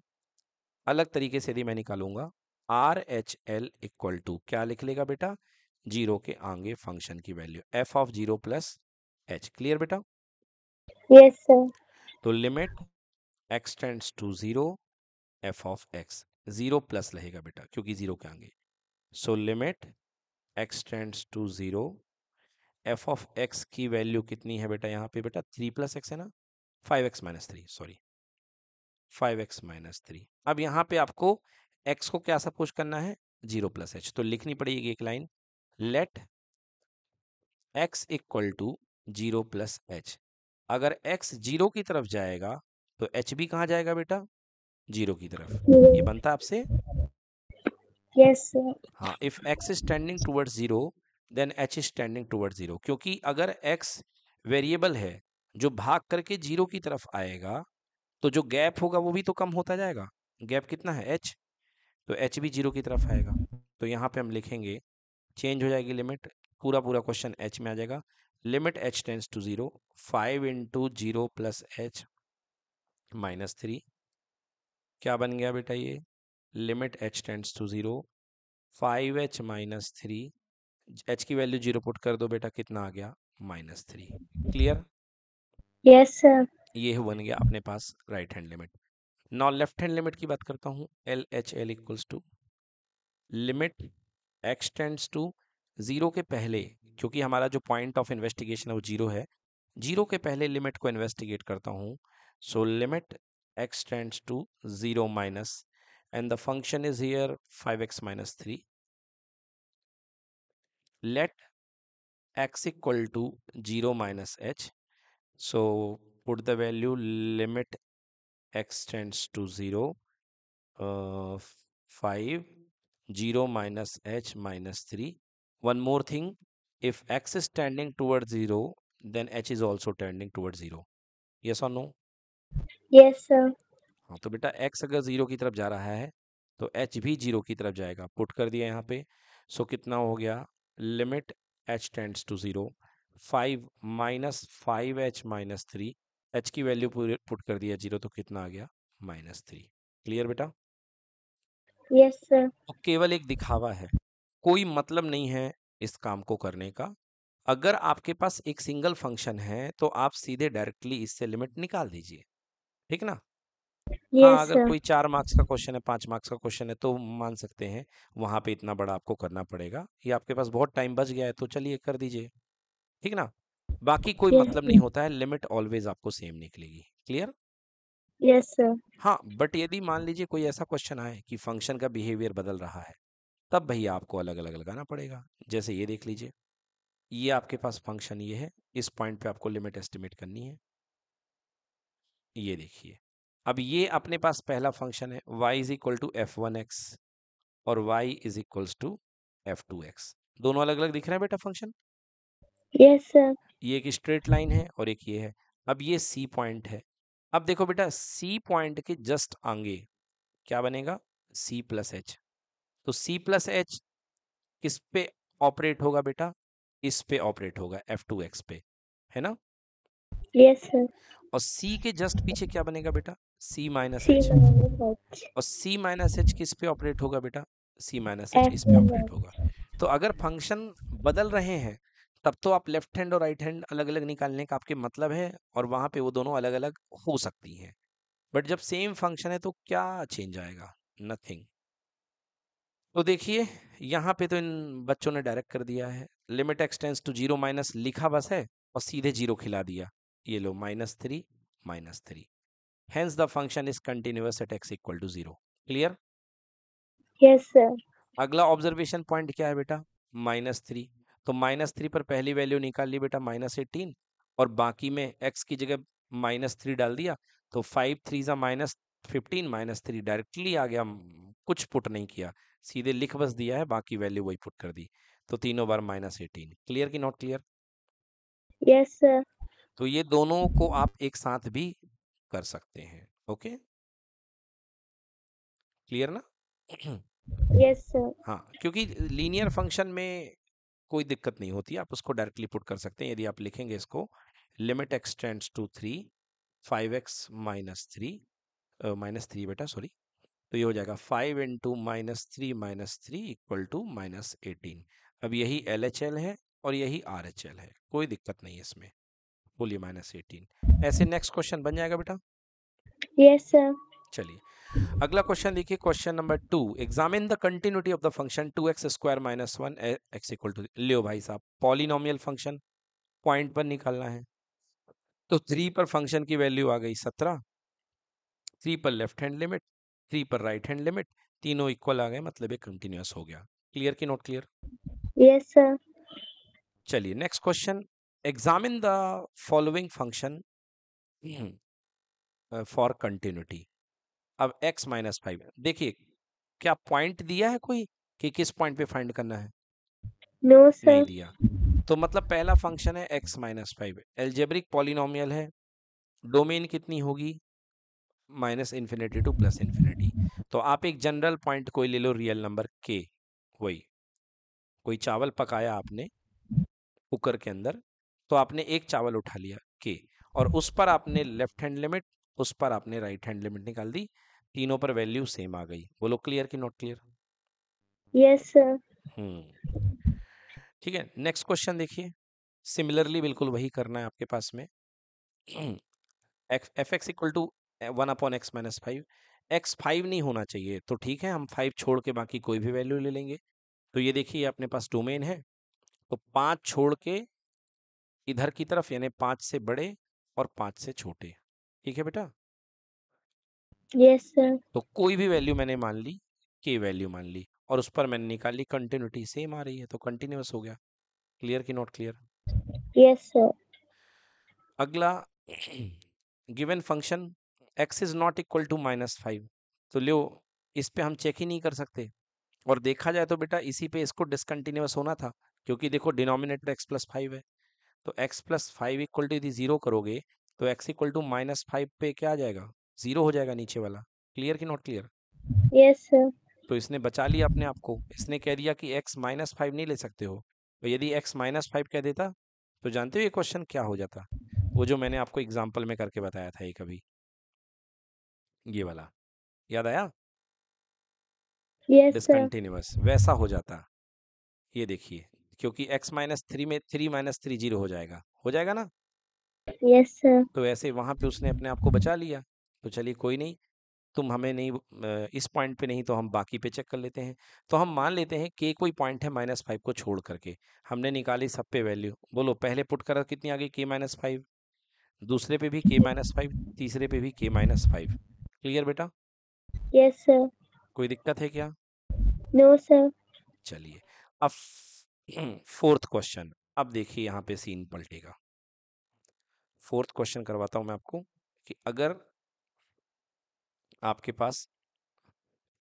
अलग तरीके से यदि मैं निकालूंगा R H L equal to क्या लिख लेगा बेटा जीरो के आगे फंक्शन की value f of zero plus h clear बेटा यस सर तो limit x tends to zero f of x zero plus रहेगा बेटा क्योंकि जीरो के आगे so limit x tends to zero f of x की वैल्यू कितनी है बेटा यहाँ पे बेटा थ्री प्लस एक्स है ना five x minus three sorry five x minus three अब यहाँ पे आपको एक्स को क्या सपोज करना है जीरो प्लस एच तो लिखनी पड़ेगी एक line let x equal to zero plus h अगर एक्स जीरो की तरफ जाएगा तो एच भी कहाँ जाएगा बेटा जीरो की तरफ ये बनता है आपसे yes, हाँ if x is standing toward zero then h is standing toward zero क्योंकि अगर एक्स वेरिएबल है जो भाग करके जीरो की तरफ आएगा तो जो गैप होगा वो भी तो कम होता जाएगा गैप कितना है एच तो एच भी जीरो की तरफ आएगा तो यहाँ पे हम लिखेंगे चेंज हो जाएगी लिमिट पूरा पूरा क्वेश्चन एच में आ जाएगा limit h tends to zero five into zero plus h minus three क्या बन गया बेटा ये limit h tends to zero five h minus three h की वैल्यू जीरो पुट कर दो बेटा कितना आ गया minus three clear yes sir ये बन गया अपने पास right hand limit now left hand limit की बात करता हूँ L H L equals to limit x tends to zero के पहले क्योंकि हमारा जो पॉइंट ऑफ इन्वेस्टिगेशन है वो जीरो है जीरो के पहले लिमिट को इन्वेस्टिगेट करता हूँ so limit x tends to zero minus and the function is here five x minus three let x equal to zero minus h so put the value limit x tends to 0 uh, 5 0 minus h minus 3 one more thing if x is tending towards 0 then h is also tending towards 0 yes or no yes sir हाँ तो बेटा x अगर zero की तरफ जा रहा है तो h भी जीरो की तरफ जाएगा पुट कर दिया यहाँ पे सो so, कितना हो गया limit h tends to zero five minus five h minus three h की वैल्यू पुट कर दिया जीरो तो कितना आ गया माइनस थ्री क्लियर बेटा यस सर तो केवल एक दिखावा है कोई मतलब नहीं है इस काम को करने का अगर आपके पास एक सिंगल फंक्शन है तो आप सीधे डायरेक्टली इससे लिमिट निकाल दीजिए ठीक ना yes, हाँ अगर sir. कोई चार मार्क्स का क्वेश्चन है पांच मार्क्स का क्वेश्चन है तो मान सकते हैं वहां पे इतना बड़ा आपको करना पड़ेगा ये आपके पास बहुत टाइम बच गया है तो चलिए कर दीजिए ठीक ना बाकी कोई मतलब नहीं होता है लिमिट ऑलवेज आपको सेम निकलेगी क्लियर यस सर हाँ बट यदि मान लीजिए कोई ऐसा क्वेश्चन आए कि फंक्शन का बिहेवियर बदल रहा है तब भैया आपको अलग अलग लगाना पड़ेगा जैसे ये देख लीजिए ये आपके पास फंक्शन ये है इस पॉइंट पे आपको लिमिट एस्टिमेट करनी है ये देखिए अब ये अपने पास पहला फंक्शन है y is equal to f one x और y is equal to f two x दोनों अलग अलग दिख रहे हैं बेटा फंक्शन यस सर ये एक स्ट्रेट लाइन है और एक ये है अब ये सी पॉइंट है अब देखो बेटा सी पॉइंट के जस्ट आगे क्या बनेगा सी प्लस एच तो सी प्लस एच किस पे ऑपरेट होगा बेटा इस पे ऑपरेट होगा एफ टू एक्स पे है ना यस yes, सर और सी के जस्ट पीछे क्या बनेगा बेटा सी माइनस एच और सी माइनस एच किस पे ऑपरेट होगा बेटा सी माइनस एच इस पे ऑपरेट होगा तो अगर फंक्शन बदल रहे हैं तब तो आप लेफ्ट हैंड और राइट हैंड अलग अलग निकालने का आपके मतलब है और वहाँ पे वो दोनों अलग अलग हो सकती हैं बट जब सेम फंक्शन है तो क्या चेंज आएगा नथिंग तो देखिए यहाँ पे तो इन बच्चों ने डायरेक्ट कर दिया है limit x tends to zero minus लिखा बस है और सीधे जीरो खिला दिया ये लो minus three minus three hence the function is continuous at x equal to zero clear yes sir अगला ऑब्जर्वेशन पॉइंट क्या है बेटा माइनस थ्री तो माइनस थ्री पर पहली वैल्यू निकाल ली बेटा माइनस एटीन और बाकी में एक्स की जगह माइनस थ्री डाल दिया तो फाइव थ्री ज़ा minus fifteen minus three directly आ गया कुछ पुट नहीं किया सीधे लिख बस दिया है बाकी वैल्यू वही पुट कर दी तो तीनों बार माइनस एटीन क्लियर की नॉट क्लियर यस सर तो ये दोनों को आप एक साथ भी कर सकते हैं ओके क्लियर ना यस yes, सर हाँ क्योंकि लीनियर फंक्शन में कोई दिक्कत नहीं होती आप उसको डायरेक्टली पुट कर सकते हैं यदि आप लिखेंगे इसको limit x tends to three five x minus three minus three बेटा सॉरी तो ये हो जाएगा five into minus three minus three equal to minus eighteen अब यही एल एच एल है और यही आर एच एल है कोई दिक्कत नहीं है इसमें बोलिए माइनस एटीन ऐसे नेक्स्ट क्वेश्चन बन जाएगा बेटा यस सर चलिए अगला क्वेश्चन देखिए question number two examine the continuity of the function two x square minus one x equal to लियो भाई साहब पॉलिनोमियल फंक्शन पॉइंट पर निकालना है तो थ्री पर फंक्शन की वैल्यू आ गई सत्रह थ्री पर लेफ्ट हैंड लिमिट थ्री पर राइट हैंड लिमिट तीनों इक्वल आ गए मतलब ये कंटिन्यूस हो गया क्लियर की नोट क्लियर यस सर चलिए next question examine the following function for continuity अब x माइनस फाइव देखिए क्या पॉइंट दिया है कोई कि किस पॉइंट पे फाइंड करना है no, नहीं दिया तो मतलब पहला फंक्शन है x minus five algebraic polynomial है डोमेन कितनी होगी minus infinity to plus infinity तो आप एक जनरल पॉइंट कोई ले लो रियल नंबर k कोई कोई चावल पकाया आपने कुकर के अंदर तो आपने एक चावल उठा लिया के और उस पर आपने लेफ्ट हैंड लिमिट उस पर आपने राइट हैंड लिमिट निकाल दी तीनों पर वैल्यू सेम आ गई बोलो क्लियर की नॉट क्लियर यस सर हम्म ठीक है नेक्स्ट क्वेश्चन देखिए सिमिलरली बिल्कुल वही करना है आपके पास में f x equal to one upon x minus five x five नहीं होना चाहिए तो ठीक है हम फाइव छोड़ के बाकी कोई भी वैल्यू ले लेंगे तो ये देखिए अपने पास डोमेन है तो पाँच छोड़ के इधर की तरफ यानी पाँच से बड़े और पाँच से छोटे ठीक है बेटा यस सर तो कोई भी वैल्यू मैंने मान ली के वैल्यू मान ली और उस पर मैंने निकाली कंटिन्यूटी सेम आ रही है तो कंटिन्यूस हो गया क्लियर की नॉट क्लियर यस सर अगला given function x is not equal to minus five तो लो इस पे हम चेक ही नहीं कर सकते और देखा जाए तो बेटा इसी पे इसको डिसकंटिन्यूस होना था क्योंकि देखो डिनोमिनेटर एक्स प्लस फाइव है तो x plus five equal to यदि जीरो करोगे तो x equal to minus five पे क्या आ जाएगा जीरो हो जाएगा नीचे वाला क्लियर की नॉट क्लियर यस तो इसने बचा लिया अपने आप को इसने कह दिया कि एक्स माइनस फाइव नहीं ले सकते हो तो यदि एक्स माइनस फाइव कह देता तो जानते हो ये क्वेश्चन क्या हो जाता वो जो मैंने आपको एग्जाम्पल में करके बताया था ये कभी ये वाला याद आया डिसकंटिन्यूस वैसा हो जाता ये देखिए क्योंकि x माइनस थ्री में थ्री माइनस थ्री जीरो हो जाएगा हो जाएगा ना यस yes, सर तो ऐसे वहां पे उसने अपने आप को बचा लिया तो चलिए कोई नहीं तुम हमें नहीं इस पॉइंट पे नहीं तो हम बाकी पे चेक कर लेते हैं तो हम मान लेते हैं के कोई पॉइंट है माइनस फाइव को छोड़ करके हमने निकाली सब पे वैल्यू बोलो पहले पुट करा कितनी आ गई के माइनस फाइव दूसरे पे भी के माइनस फाइव तीसरे पे भी के माइनस फाइव क्लियर बेटा यस yes, सर कोई दिक्कत है क्या नो सर चलिए अब फोर्थ क्वेश्चन अब देखिए यहाँ पे सीन पलटेगा फोर्थ क्वेश्चन करवाता हूँ मैं आपको कि अगर आपके पास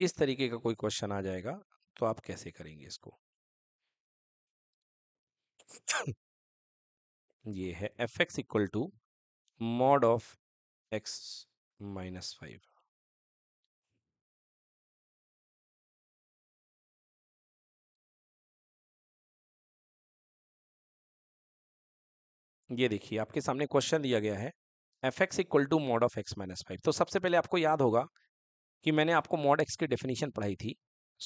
इस तरीके का कोई क्वेश्चन आ जाएगा तो आप कैसे करेंगे इसको ये है F x equal to mod of x minus five ये देखिए आपके सामने क्वेश्चन दिया गया है F x equal to mod of x minus five तो सबसे पहले आपको याद होगा कि मैंने आपको मॉड एक्स की डेफिनेशन पढ़ाई थी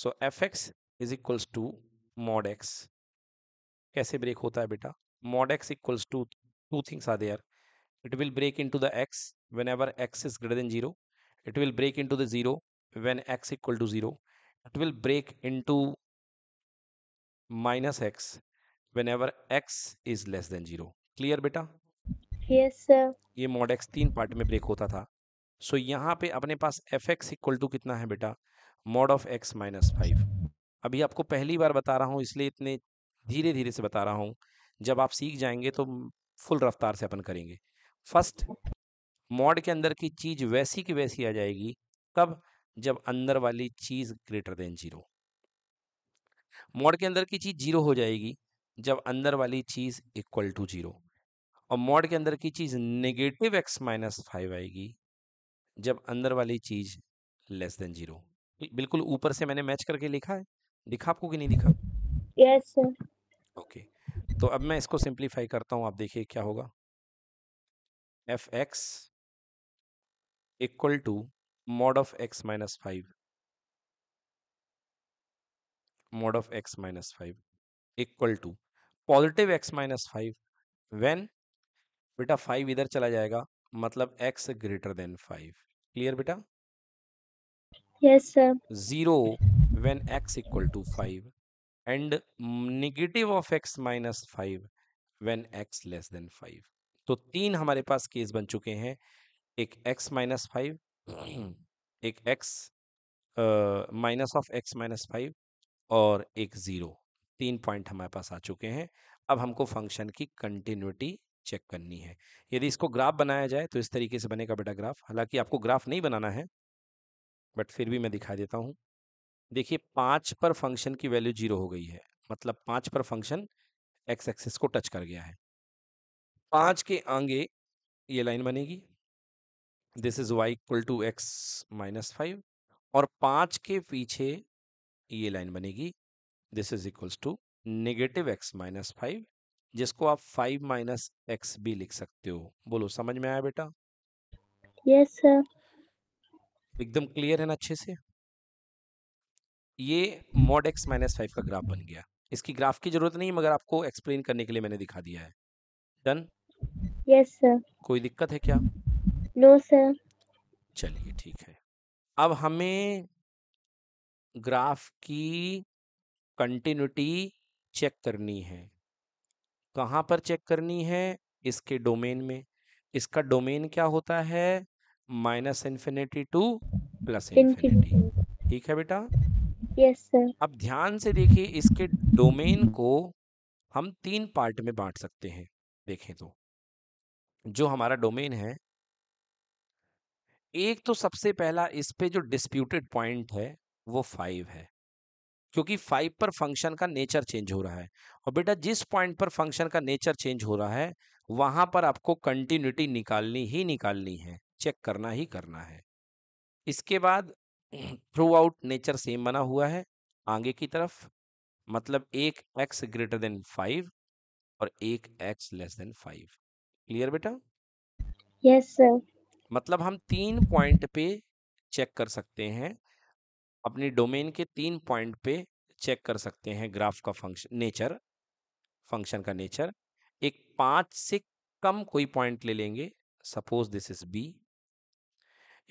so F x is equals to mod x कैसे ब्रेक होता है बेटा mod x equals to two things are there it will break into the x whenever x is greater than zero it will break into the zero when x equal to zero it will break into minus x whenever x is less than zero clear बेटा yes, ये mod x तीन part में break होता था so so, यहाँ पे अपने पास एफ एक्स इक्वल टू कितना है बेटा mod of x minus five अभी आपको पहली बार बता रहा हूँ इसलिए इतने धीरे धीरे से बता रहा हूँ जब आप सीख जाएंगे तो फुल रफ्तार से अपन करेंगे फर्स्ट मॉड के अंदर की चीज़ वैसी की वैसी आ जाएगी कब जब अंदर वाली चीज़ ग्रेटर देन जीरो मॉड के अंदर की चीज़ जीरो हो जाएगी जब अंदर वाली चीज़ इक्वल टू जीरो और मॉड के अंदर की चीज़ नेगेटिव एक्स माइनस फाइव आएगी जब अंदर वाली चीज़ लेस देन जीरो बिल्कुल ऊपर से मैंने मैच करके लिखा है दिखा आपको कि नहीं दिखा यस सर ओके तो अब मैं इसको सिंप्लीफाई करता हूं आप देखिए क्या होगा f x equal to mod of x minus five mod of x minus five equal to positive x minus five when बेटा फाइव इधर चला जाएगा मतलब x greater than five clear बेटा yes sir zero when x equal to five and negative of x minus five when x less than five तो तीन हमारे पास केस बन चुके हैं एक एक्स माइनस फाइव एक x minus of x minus five और एक ज़ीरो तीन पॉइंट हमारे पास आ चुके हैं अब हमको फंक्शन की कंटिन्यूटी चेक करनी है यदि इसको ग्राफ बनाया जाए तो इस तरीके से बनेगा बेटा ग्राफ हालांकि आपको ग्राफ नहीं बनाना है बट फिर भी मैं दिखा देता हूँ देखिए पाँच पर फंक्शन की वैल्यू जीरो हो गई है मतलब पाँच पर फंक्शन एक्स एक्सिस को टच कर गया है पाँच के आगे ये लाइन बनेगी this is y equal to x minus five और पाँच के पीछे ये लाइन बनेगी this is equals to negative x minus five जिसको आप फाइव माइनस एक्स भी लिख सकते हो बोलो समझ में आया बेटा यस yes, सर एकदम क्लियर है ना अच्छे से ये मॉड एक्स माइनस फाइव का ग्राफ बन गया इसकी ग्राफ की जरूरत नहीं मगर आपको एक्सप्लेन करने के लिए मैंने दिखा दिया है डन यस सर कोई दिक्कत है क्या नो सर चलिए ठीक है अब हमें ग्राफ की कंटिन्यूटी चेक करनी है कहाँ पर चेक करनी है इसके डोमेन में इसका डोमेन क्या होता है minus infinity to plus infinity ठीक है बेटा यस सर अब ध्यान से देखिए इसके डोमेन को हम तीन पार्ट में बांट सकते हैं देखें तो जो हमारा डोमेन है एक तो सबसे पहला इस पे जो डिस्प्यूटेड पॉइंट है वो फाइव है क्योंकि फाइव पर फंक्शन का नेचर चेंज हो रहा है और बेटा जिस पॉइंट पर फंक्शन का नेचर चेंज हो रहा है वहां पर आपको कंटिन्यूटी निकालनी ही निकालनी है चेक करना ही करना है इसके बाद थ्रू आउट नेचर सेम बना हुआ है आगे की तरफ मतलब एक एक्स ग्रेटर देन फाइव और एक x less than five clear बेटा यस yes, सर मतलब हम तीन पॉइंट पे चेक कर सकते हैं अपनी डोमेन के तीन पॉइंट पे चेक कर सकते हैं ग्राफ का फंक्शन नेचर फंक्शन का नेचर एक पाँच से कम कोई पॉइंट ले लेंगे सपोज दिस इज बी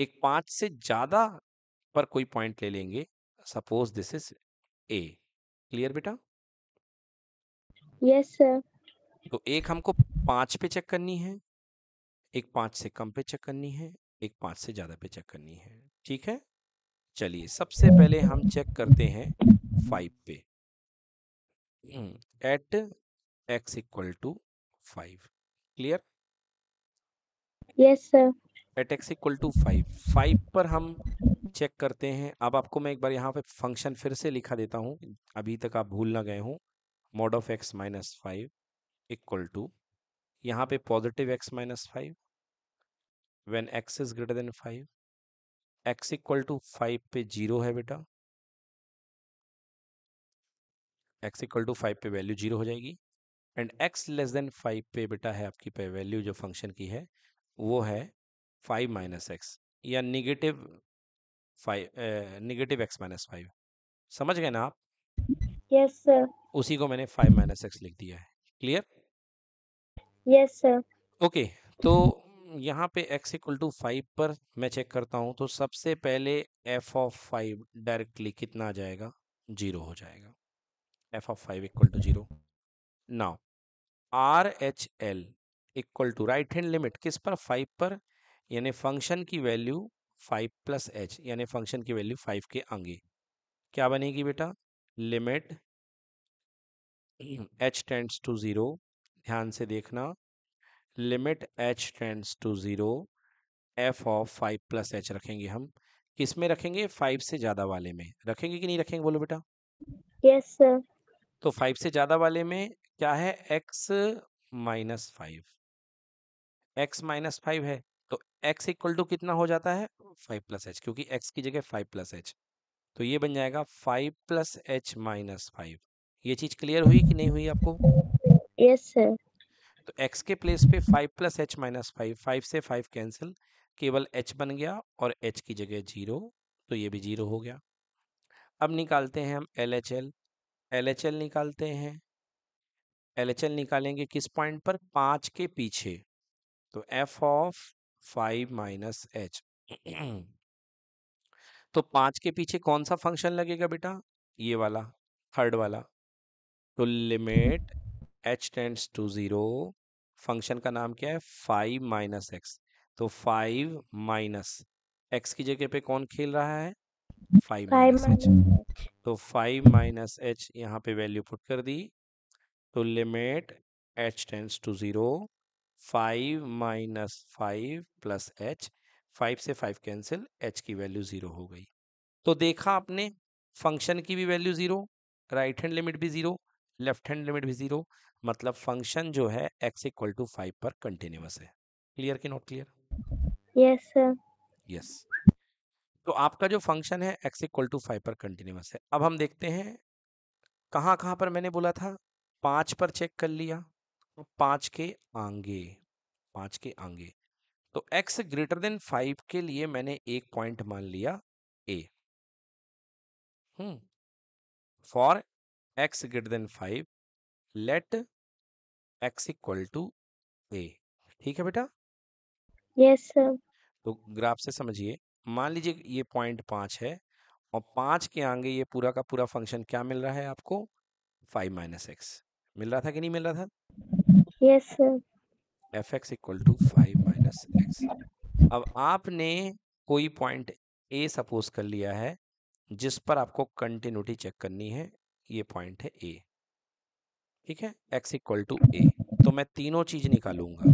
एक पाँच से ज़्यादा पर कोई पॉइंट ले लेंगे suppose this is a clear बेटा यस सर तो एक हमको पाँच पे चेक करनी है एक पाँच से कम पे चेक करनी है एक पाँच से ज़्यादा पे चेक करनी है ठीक है चलिए सबसे पहले हम चेक करते हैं फाइव पे hmm, at x equal to five clear yes sir at x equal to five five पर हम चेक करते हैं अब आपको मैं एक बार यहाँ पे फंक्शन फिर से लिखा देता हूँ अभी तक आप भूल ना गए हूँ mod of x minus five equal to यहाँ पे positive x minus five when x is greater than five x equal to five पे जीरो है बेटा एक्स इक्वल टू फाइव पे वैल्यू जीरो हो जाएगी and x less than five पे बेटा है आपकी पे वैल्यू जो फंक्शन की है वो है फाइव माइनस एक्स या negative five negative x minus five समझ गए ना आप यस yes, सर उसी को मैंने फाइव माइनस एक्स लिख दिया है क्लियर यस सर ओके तो यहाँ पे x इक्वल टू फाइव पर मैं चेक करता हूँ तो सबसे पहले f ऑफ फाइव डायरेक्टली कितना आ जाएगा जीरो हो जाएगा f of five equal to zero now R H L equal to right hand limit किस पर फाइव पर यानी फंक्शन की वैल्यू फाइव प्लस एच यानी फंक्शन की वैल्यू फाइव के आगे क्या बनेगी बेटा limit h tends to zero ध्यान से देखना limit h tends to zero f of five plus h रखेंगे हम किस में रखेंगे फाइव से ज़्यादा वाले में रखेंगे कि नहीं रखेंगे बोलो बेटा यस सर तो फाइव से ज़्यादा वाले में क्या है x minus five x minus five है तो एक्स इक्वल टू कितना हो जाता है फाइव प्लस एच क्योंकि एक्स की जगह फाइव प्लस एच तो ये बन जाएगा five plus h minus five ये चीज़ क्लियर हुई कि नहीं हुई आपको यस yes, सर तो x के प्लेस पे 5 plus h minus five five से 5 कैंसिल केवल h बन गया और h की जगह जीरो तो ये भी जीरो हो गया अब निकालते हैं हम L H L L H L निकालते हैं एल एच एल निकालेंगे किस पॉइंट पर पाँच के पीछे तो f of five minus h तो पाँच के पीछे कौन सा फंक्शन लगेगा बेटा ये वाला थर्ड वाला तो limit h tends to zero function का नाम क्या है फाइव माइनस एक्स तो फाइव माइनस एक्स की जगह पे कौन खेल रहा है फाइव माइनस एच तो फाइव माइनस एच यहाँ पे वैल्यू पुट कर दी तो limit h tends to zero five minus five plus h five से फाइव कैंसिल एच की वैल्यू ज़ीरो हो गई तो देखा आपने फंक्शन की भी value zero right hand limit भी ज़ीरो लेफ्ट हैंड लिमिट भी जीरो मतलब फंक्शन जो है एक्स इक्वल टू फाइव पर कंटिन्यूस है क्लियर की नॉट क्लियर यस यस तो आपका जो फंक्शन है एक्स इक्वल टू फाइव पर कंटिन्यूस है अब हम देखते हैं कहाँ कहाँ पर मैंने बोला था पाँच पर चेक कर लिया तो पाँच के आगे पाँच के आगे तो x ग्रेटर देन फाइव के लिए मैंने एक पॉइंट मान लिया a hmm for x greater than five let x equal to a ठीक है बेटा यस yes, सर तो ग्राफ से समझिए मान लीजिए ये पॉइंट पांच है और पांच के आगे ये पूरा का पूरा फंक्शन क्या मिल रहा है आपको फाइव माइनस एक्स मिल रहा था कि नहीं मिल रहा था yes sir f x equal to five minus x अब आपने कोई पॉइंट ए सपोज कर लिया है जिस पर आपको कंटिन्यूटी चेक करनी है ये पॉइंट है ए ठीक है एक्स इक्वल टू ए तो मैं तीनों चीज निकालूंगा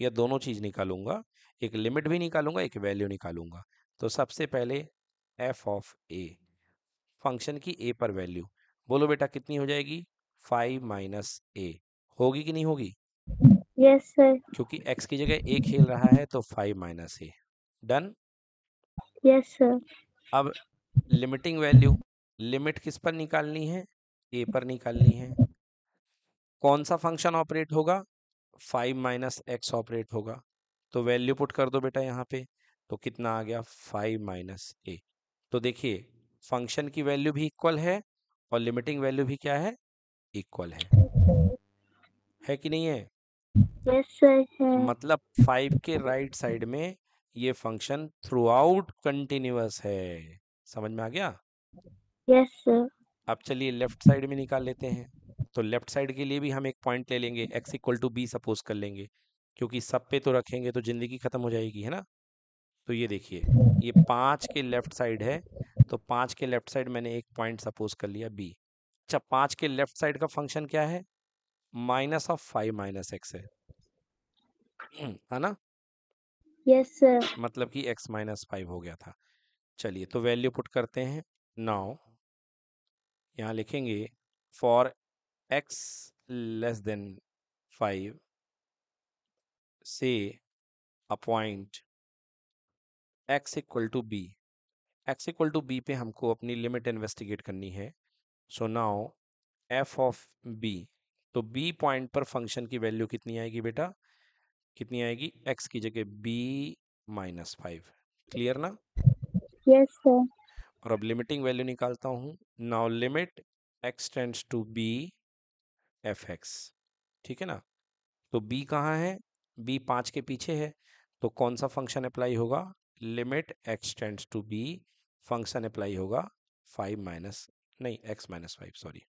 या दोनों चीज निकालूंगा एक लिमिट भी निकालूंगा एक वैल्यू निकालूंगा तो सबसे पहले एफ ऑफ ए फंक्शन की ए पर वैल्यू बोलो बेटा कितनी हो जाएगी फाइव माइनस ए होगी कि नहीं होगी यस सर क्योंकि एक्स की जगह ए खेल रहा है तो five minus a done yes sir अब लिमिटिंग वैल्यू लिमिट किस पर निकालनी है ए पर निकालनी है कौन सा फंक्शन ऑपरेट होगा फाइव माइनस एक्स ऑपरेट होगा तो वैल्यू पुट कर दो बेटा यहाँ पे तो कितना आ गया फाइव माइनस ए तो देखिए फंक्शन की वैल्यू भी इक्वल है और लिमिटिंग वैल्यू भी क्या है इक्वल है है कि नहीं है yes, sir, मतलब फाइव के राइट right साइड में ये फंक्शन थ्रू आउट कंटिन्यूस है समझ में आ गया यस सर अब चलिए लेफ्ट साइड में निकाल लेते हैं तो लेफ्ट साइड के लिए भी हम एक पॉइंट ले लेंगे x equal to b suppose कर लेंगे क्योंकि सब पे तो रखेंगे तो जिंदगी खत्म हो जाएगी है ना तो ये देखिए ये पाँच के लेफ्ट साइड है तो पाँच के लेफ्ट साइड मैंने एक पॉइंट सपोज कर लिया बी अच्छा पाँच के लेफ्ट साइड का फंक्शन क्या है minus of five minus x है है ना यस सर मतलब कि एक्स माइनस फाइव हो गया था चलिए तो वैल्यू पुट करते हैं नाउ यहाँ लिखेंगे for x less than five से a point x equal to b x equal to b पे हमको अपनी लिमिट इन्वेस्टिगेट करनी है so now f of b तो बी पॉइंट पर फंक्शन की वैल्यू कितनी आएगी बेटा कितनी आएगी एक्स की जगह बी माइनस फाइव क्लियर ना यस yes, सर और अब लिमिटिंग वैल्यू निकालता हूँ now limit x tends to b f x ठीक है ना तो बी कहाँ है बी पाँच के पीछे है तो कौन सा फंक्शन अप्लाई होगा limit x tends to b function apply होगा फाइव माइनस नहीं एक्स माइनस फाइव सॉरी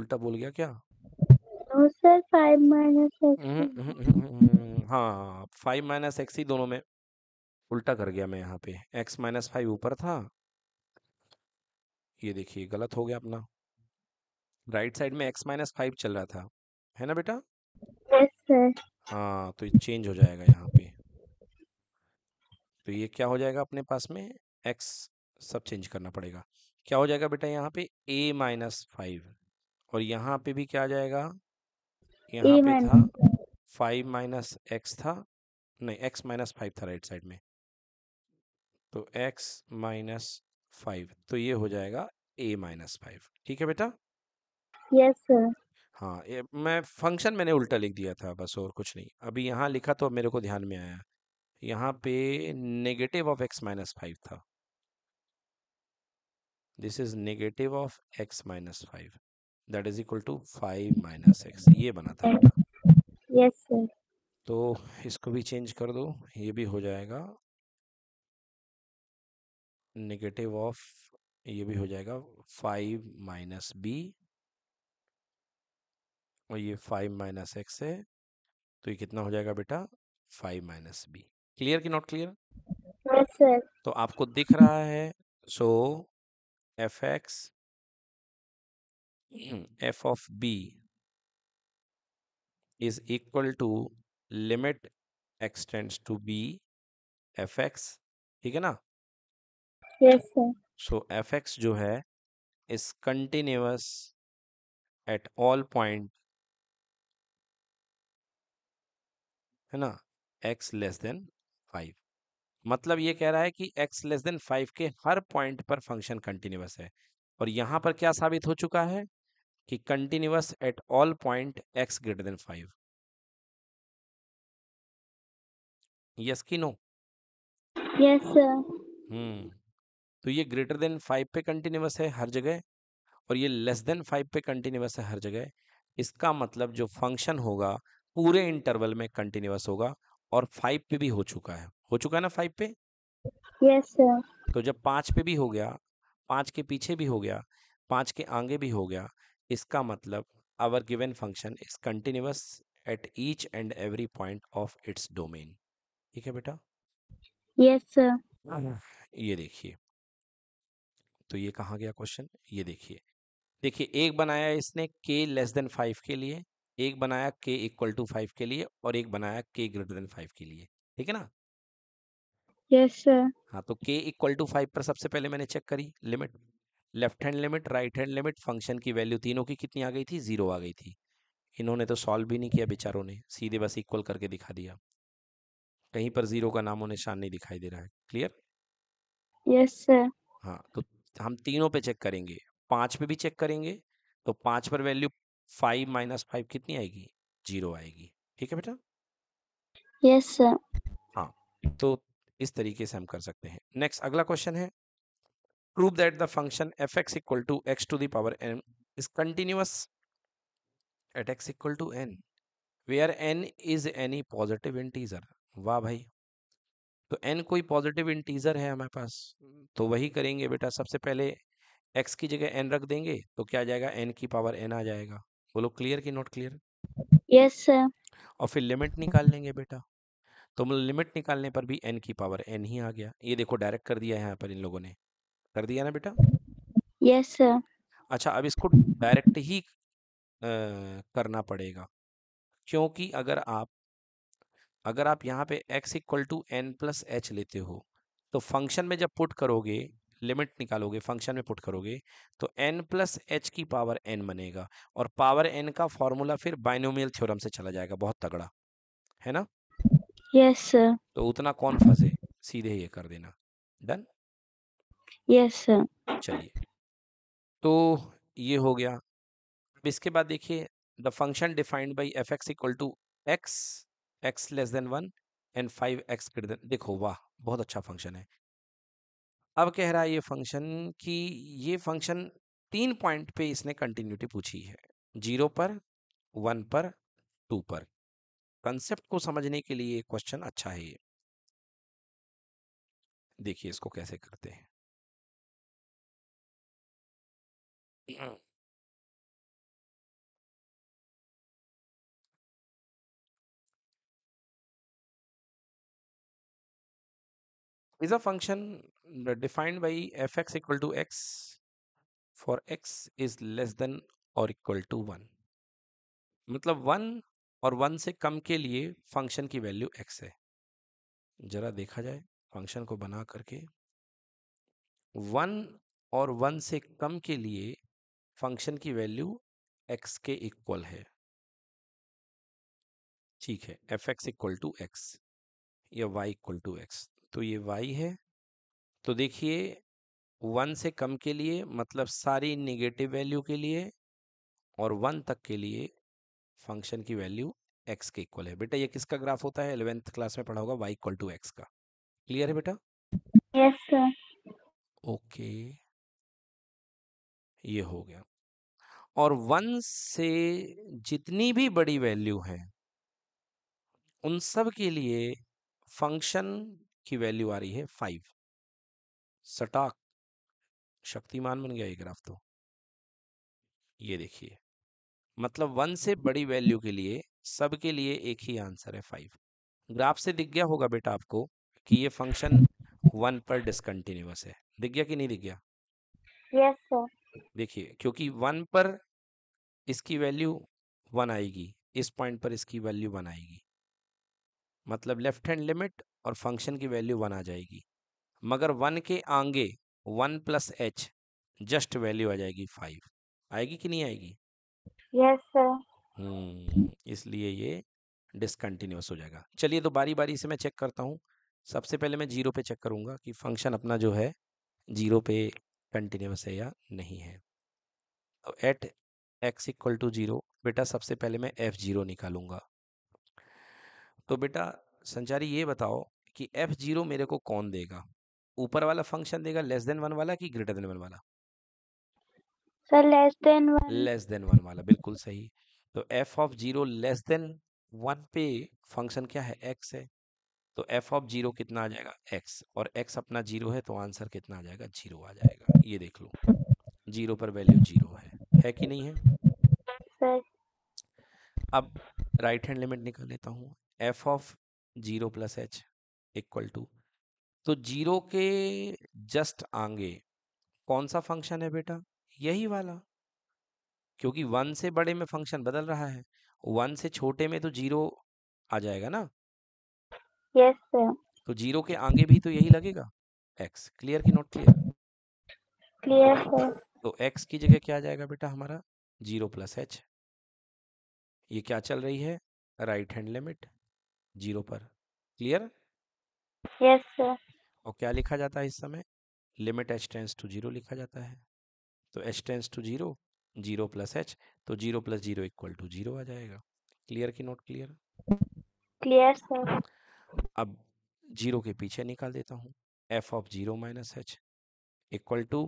उल्टा बोल गया क्या फाइव माइनस हम्म, हम्म, हम्म, हाँ फाइव माइनस एक्स ही दोनों में उल्टा कर गया मैं यहाँ पे एक्स माइनस फाइव ऊपर था ये देखिए गलत हो गया अपना राइट साइड में एक्स माइनस फाइव चल रहा था है ना बेटा yes, हाँ तो ये चेंज हो जाएगा यहाँ पे तो ये क्या हो जाएगा अपने पास में एक्स सब चेंज करना पड़ेगा क्या हो जाएगा बेटा यहाँ पे ए माइनस फाइव और यहाँ पे भी क्या आ जाएगा यहाँ पे था फाइव माइनस एक्स था नहीं एक्स माइनस फाइव था राइट साइड में तो एक्स माइनस फाइव तो ये हो जाएगा ए माइनस फाइव ठीक है बेटा yes, हाँ ये मैं फंक्शन मैंने उल्टा लिख दिया था बस और कुछ नहीं अभी यहाँ लिखा तो मेरे को ध्यान में आया यहाँ पे negative of x minus five था this is negative of x minus five that is equal to five minus x ये बना था बेटा यस तो इसको भी चेंज कर दो ये भी हो जाएगा नेगेटिव ऑफ ये भी हो जाएगा फाइव माइनस बी और ये फाइव माइनस एक्स है तो ये कितना हो जाएगा बेटा फाइव माइनस बी क्लियर कि नॉट क्लियर तो आपको दिख रहा है so F x (clears throat) f of b is equal to limit x tends to b f x ठीक है ना यस सो एफ एक्स जो है is continuous at all point है ना एक्स लेस देन फाइव मतलब ये कह रहा है कि एक्स लेस देन फाइव के हर पॉइंट पर फंक्शन कंटिन्यूस है और यहाँ पर क्या साबित हो चुका है कि continuous at all point x greater than five yes की नो यस हम्म तो ये ग्रेटर देन फाइव पे कंटिन्यूस है हर जगह और ये लेस देन फाइव पे कंटिन्यूस है हर जगह इसका मतलब जो फंक्शन होगा पूरे इंटरवल में कंटिन्यूस होगा और फाइव पे भी हो चुका है हो चुका है ना फाइव पे यस सर तो जब पांच पे भी हो गया पांच के पीछे भी हो गया पांच के आगे भी हो गया इसका मतलब our given function is continuous at each and every point of its domain ठीक है बेटा यस yes, सर हाँ। ये देखिए तो ये कहा गया क्वेश्चन ये देखिए देखिए एक बनाया इसने k लेस देन फाइव के लिए एक बनाया k इक्वल टू फाइव के लिए और एक बनाया k ग्रेटर देन फाइव के लिए ठीक है ना यस yes, सर हाँ तो k इक्वल टू फाइव पर सबसे पहले मैंने चेक करी limit left hand limit right hand limit function की वैल्यू तीनों की कितनी आ गई थी जीरो आ गई थी इन्होंने तो सॉल्व भी नहीं किया बेचारों ने सीधे बस इक्वल करके दिखा दिया कहीं पर जीरो का नामों निशान नहीं दिखाई दे रहा है क्लियर यस सर हाँ तो हम तीनों पे चेक करेंगे पाँच पे भी चेक करेंगे तो पाँच पर वैल्यू फाइव माइनस फाइव कितनी आएगी जीरो आएगी ठीक है बेटा यस सर हाँ तो इस तरीके से हम कर सकते हैं नेक्स्ट अगला क्वेश्चन है prove that the function fx equal to x to the power n is continuous at x equal to n where n is any positive integer वाह भाई तो n कोई पॉजिटिव इंटीजर है हमारे पास तो वही करेंगे बेटा सबसे पहले x की जगह n रख देंगे तो क्या जाएगा n की पावर n आ जाएगा बोलो क्लियर की नॉट क्लियर यस सर और फिर लिमिट निकाल लेंगे बेटा तो लिमिट मतलब निकालने पर भी n की पावर n ही आ गया ये देखो डायरेक्ट कर दिया है यहाँ पर इन लोगों ने कर दिया ना बेटा यस सर अच्छा अब इसको डायरेक्ट ही आ, करना पड़ेगा क्योंकि अगर आप अगर आप यहाँ पे x equal to n plus h लेते हो तो फंक्शन में जब पुट करोगे लिमिट निकालोगे फंक्शन में पुट करोगे तो n प्लस एच की पावर n बनेगा और पावर n का फॉर्मूला फिर बाइनोमियल थ्योरम से चला जाएगा बहुत तगड़ा है ना यस yes, सर तो उतना कौन फंसे सीधे ये कर देना डन यस चलिए तो ये हो गया अब इसके बाद देखिए the function defined by f x equal to x x less than one and five x greater than देखो वाह बहुत अच्छा फंक्शन है अब कह रहा है ये फंक्शन कि ये फंक्शन तीन पॉइंट पे इसने कंटिन्यूटी पूछी है जीरो पर वन पर टू पर कंसेप्ट को समझने के लिए क्वेश्चन अच्छा है ये देखिए इसको कैसे करते हैं Mm. is a function defined by fx equal to x for x is less than मतलब और इक्वल टू वन मतलब वन और वन से कम के लिए फंक्शन की वैल्यू एक्स है जरा देखा जाए फंक्शन को बना करके वन और वन से कम के लिए फंक्शन की वैल्यू एक्स के इक्वल है ठीक है F x equal to x या वाई इक्वल टू एक्स तो ये वाई है तो देखिए वन से कम के लिए मतलब सारी निगेटिव वैल्यू के लिए और वन तक के लिए फंक्शन की वैल्यू एक्स के इक्वल है बेटा ये किसका ग्राफ होता है इलेवेंथ क्लास में पढ़ा होगा वाई इक्वल टू एक्स का क्लियर है बेटा यस सर ओके ये हो गया और वन से जितनी भी बड़ी वैल्यू है उन सब के लिए फंक्शन की वैल्यू आ रही है फाइव सटाक शक्तिमान बन गया ये ग्राफ तो ये देखिए मतलब वन से बड़ी वैल्यू के लिए सबके लिए एक ही आंसर है फाइव ग्राफ से दिख गया होगा बेटा आपको कि ये फंक्शन वन पर डिसकंटिन्यूस है दिख गया कि नहीं दिख गया यस yes, सर देखिए क्योंकि वन पर इसकी वैल्यू वन आएगी इस पॉइंट पर इसकी वैल्यू वन आएगी मतलब लेफ्ट हैंड लिमिट और फंक्शन की वैल्यू वन आ जाएगी मगर वन के आगे one plus h just value आ जाएगी फाइव आएगी कि नहीं आएगी यस yes, हम्म, इसलिए ये डिसकंटिन्यूस हो जाएगा चलिए तो बारी बारी से मैं चेक करता हूँ सबसे पहले मैं जीरो पे चेक करूँगा कि फंक्शन अपना जो है जीरो पे कंटिन्यूस है या नहीं है अब at x equal to zero बेटा सबसे पहले मैं एफ जीरो निकालूंगा तो बेटा संचारी ये बताओ कि एफ जीरो मेरे को कौन देगा ऊपर वाला फंक्शन देगा लेस देन वन वाला कि ग्रेटर देन वन वाला sir less than one less than one वाला बिल्कुल सही तो f of zero less than one पे फंक्शन क्या है एक्स है तो एफ ऑफ जीरो कितना आ जाएगा एक्स और एक्स अपना जीरो है तो आंसर कितना आ जाएगा जीरो आ जाएगा ये देख लो जीरो पर वैल्यू जीरो है है कि नहीं है अब राइट हैंड लिमिट निकाल लेता हूँ F of zero plus H equal to तो जीरो के जस्ट आगे कौन सा फंक्शन है बेटा यही वाला क्योंकि वन से बड़े में फंक्शन बदल रहा है वन से छोटे में तो जीरो आ जाएगा ना यस सर तो जीरो के आगे भी तो यही लगेगा एक्स क्लियर की नोट क्लियर क्लियर सर तो एक्स की जगह क्या आ जाएगा बेटा हमारा जीरो प्लस एच ये क्या चल रही है राइट हैंड लिमिट जीरो पर क्लियर यस सर और क्या लिखा जाता है इस समय limit h tends to zero लिखा जाता है तो h tends to zero zero plus h तो zero plus zero equal to zero आ जाएगा क्लियर की नोट क्लियर क्लियर सर अब जीरो के पीछे निकाल देता हूँ F of zero minus h equal to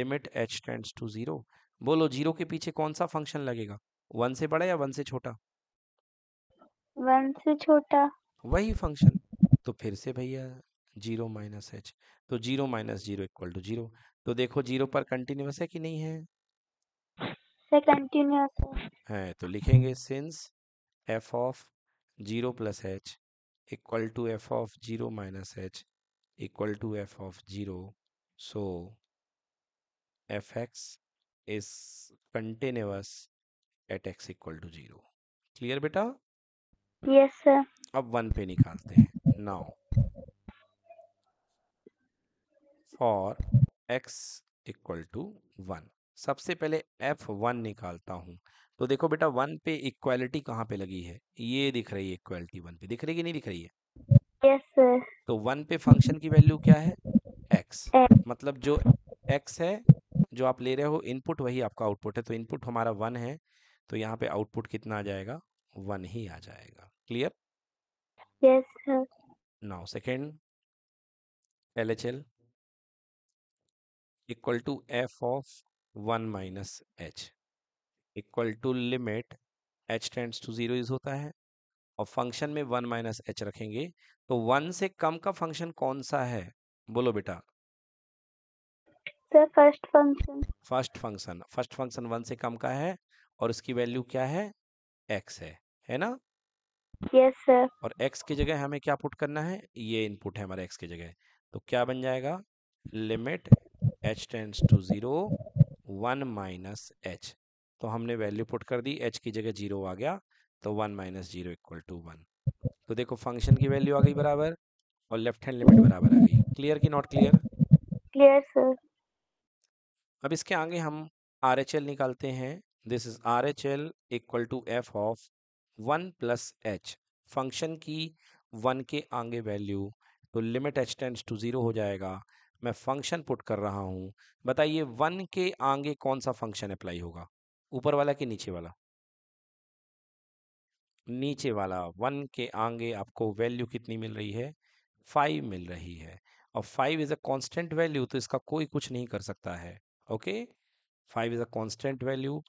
limit h tends to zero बोलो जीरो के पीछे कौन सा फंक्शन लगेगा वन से बड़ा या वन से छोटा वन से छोटा वही फंक्शन तो फिर से भैया जीरो माइनस एच तो zero minus zero equal to zero तो देखो जीरो पर कंटिन्यूस है कि नहीं है कंटिन्यूस है तो लिखेंगे since f of zero plus h equal to f of 0 minus h equal to f of 0 so fx is continuous at x equal to 0 clear बेटा यस सर अब वन पे निकालते हैं now for x equal to one सबसे पहले f one निकालता हूँ तो देखो बेटा वन पे इक्वालिटी कहाँ पे लगी है ये दिख रही है इक्वालिटी वन पे दिख रही कि नहीं दिख रही है yes, तो वन पे फंक्शन की वैल्यू क्या है एक्स मतलब जो एक्स है जो आप ले रहे हो इनपुट वही आपका आउटपुट है तो इनपुट हमारा वन है तो यहाँ पे आउटपुट कितना आ जाएगा वन ही आ जाएगा clear now second L H L equal to F of one minus h equal to limit h tends to zero होता है और फंक्शन में वन माइनस एच रखेंगे तो वन से कम का फंक्शन कौन सा है बोलो बेटा sir first function first function first function one से कम का है और उसकी वैल्यू क्या है एक्स है है ना यस yes, सर और एक्स की जगह हमें क्या पुट करना है ये इनपुट है हमारे एक्स की जगह तो क्या बन जाएगा limit h tends to zero one minus h तो हमने वैल्यू पुट कर दी एच की जगह जीरो आ गया तो one minus zero equal to one तो देखो फंक्शन की वैल्यू आ गई बराबर और लेफ्ट हैंड लिमिट बराबर आ गई क्लियर की नॉट क्लियर क्लियर सर अब इसके आगे हम आर एच एल निकालते हैं this is R H L equal to F of one plus h function की वन के आगे वैल्यू तो limit h tends to zero हो जाएगा मैं फंक्शन पुट कर रहा हूँ बताइए वन के आगे कौन सा फंक्शन अप्लाई होगा ऊपर वाला कि नीचे वाला नीचे वाला वन के आगे आपको वैल्यू कितनी मिल रही है फाइव मिल रही है और five is a constant value तो इसका कोई कुछ नहीं कर सकता है okay five is a constant value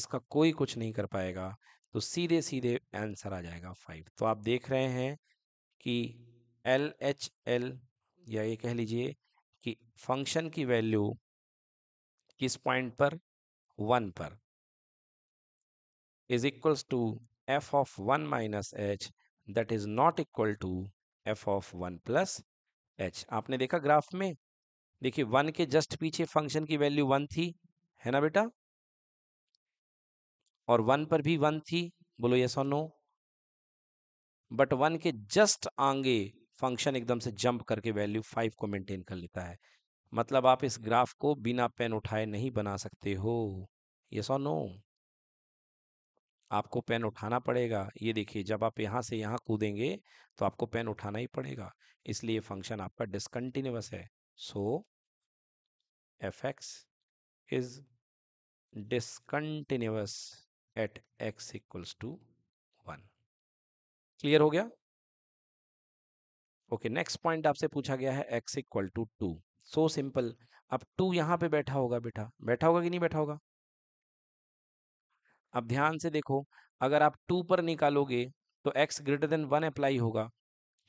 इसका कोई कुछ नहीं कर पाएगा तो सीधे सीधे आंसर आ जाएगा फाइव तो आप देख रहे हैं कि एल एच एल या ये कह लीजिए कि फंक्शन की वैल्यू किस पॉइंट पर वन पर is equals to f of 1 minus h that is not equal to F of 1 plus h आपने देखा ग्राफ में देखिए 1 के जस्ट पीछे फंक्शन की वैल्यू 1 थी है ना बेटा और 1 पर भी 1 थी बोलो यस और नो बट 1 के जस्ट आगे फंक्शन एकदम से जंप करके वैल्यू 5 को मेंटेन कर लेता है मतलब आप इस ग्राफ को बिना पेन उठाए नहीं बना सकते हो यस और नो आपको पेन उठाना पड़ेगा ये देखिए जब आप यहाँ से यहाँ कूदेंगे तो आपको पेन उठाना ही पड़ेगा इसलिए फंक्शन आपका डिसकंटिन्यूस है so F x is discontinuous at x equals to one clear हो गया ओके नेक्स्ट पॉइंट आपसे पूछा गया है x equal to two so simple अब टू यहाँ पे बैठा होगा बेटा बैठा होगा कि नहीं बैठा होगा अब ध्यान से देखो अगर आप टू पर निकालोगे तो x greater than one apply होगा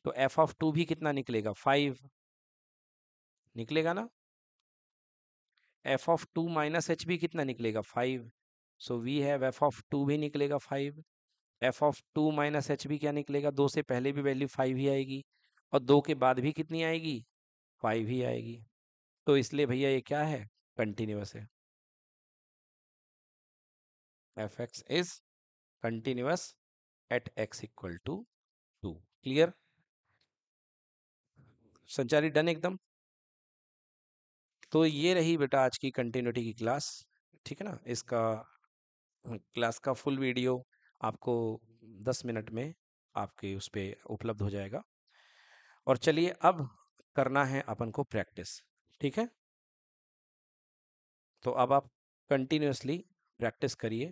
तो एफ ऑफ टू भी कितना निकलेगा फाइव निकलेगा ना f of two minus h भी कितना निकलेगा five so we have f of two भी निकलेगा five f of two minus h भी क्या निकलेगा दो से पहले भी वैल्यू फाइव ही आएगी और दो के बाद भी कितनी आएगी फाइव ही आएगी तो इसलिए भैया ये क्या है कंटिन्यूस है F x is continuous at x equal to two clear संचारी डन एकदम तो ये रही बेटा आज की कंटिन्यूटी की क्लास ठीक है ना इसका क्लास हम्म, का फुल वीडियो आपको 10 मिनट में आपके उस पर उपलब्ध हो जाएगा और चलिए अब करना है अपन को प्रैक्टिस ठीक है तो अब आप कंटिन्यूसली प्रैक्टिस करिए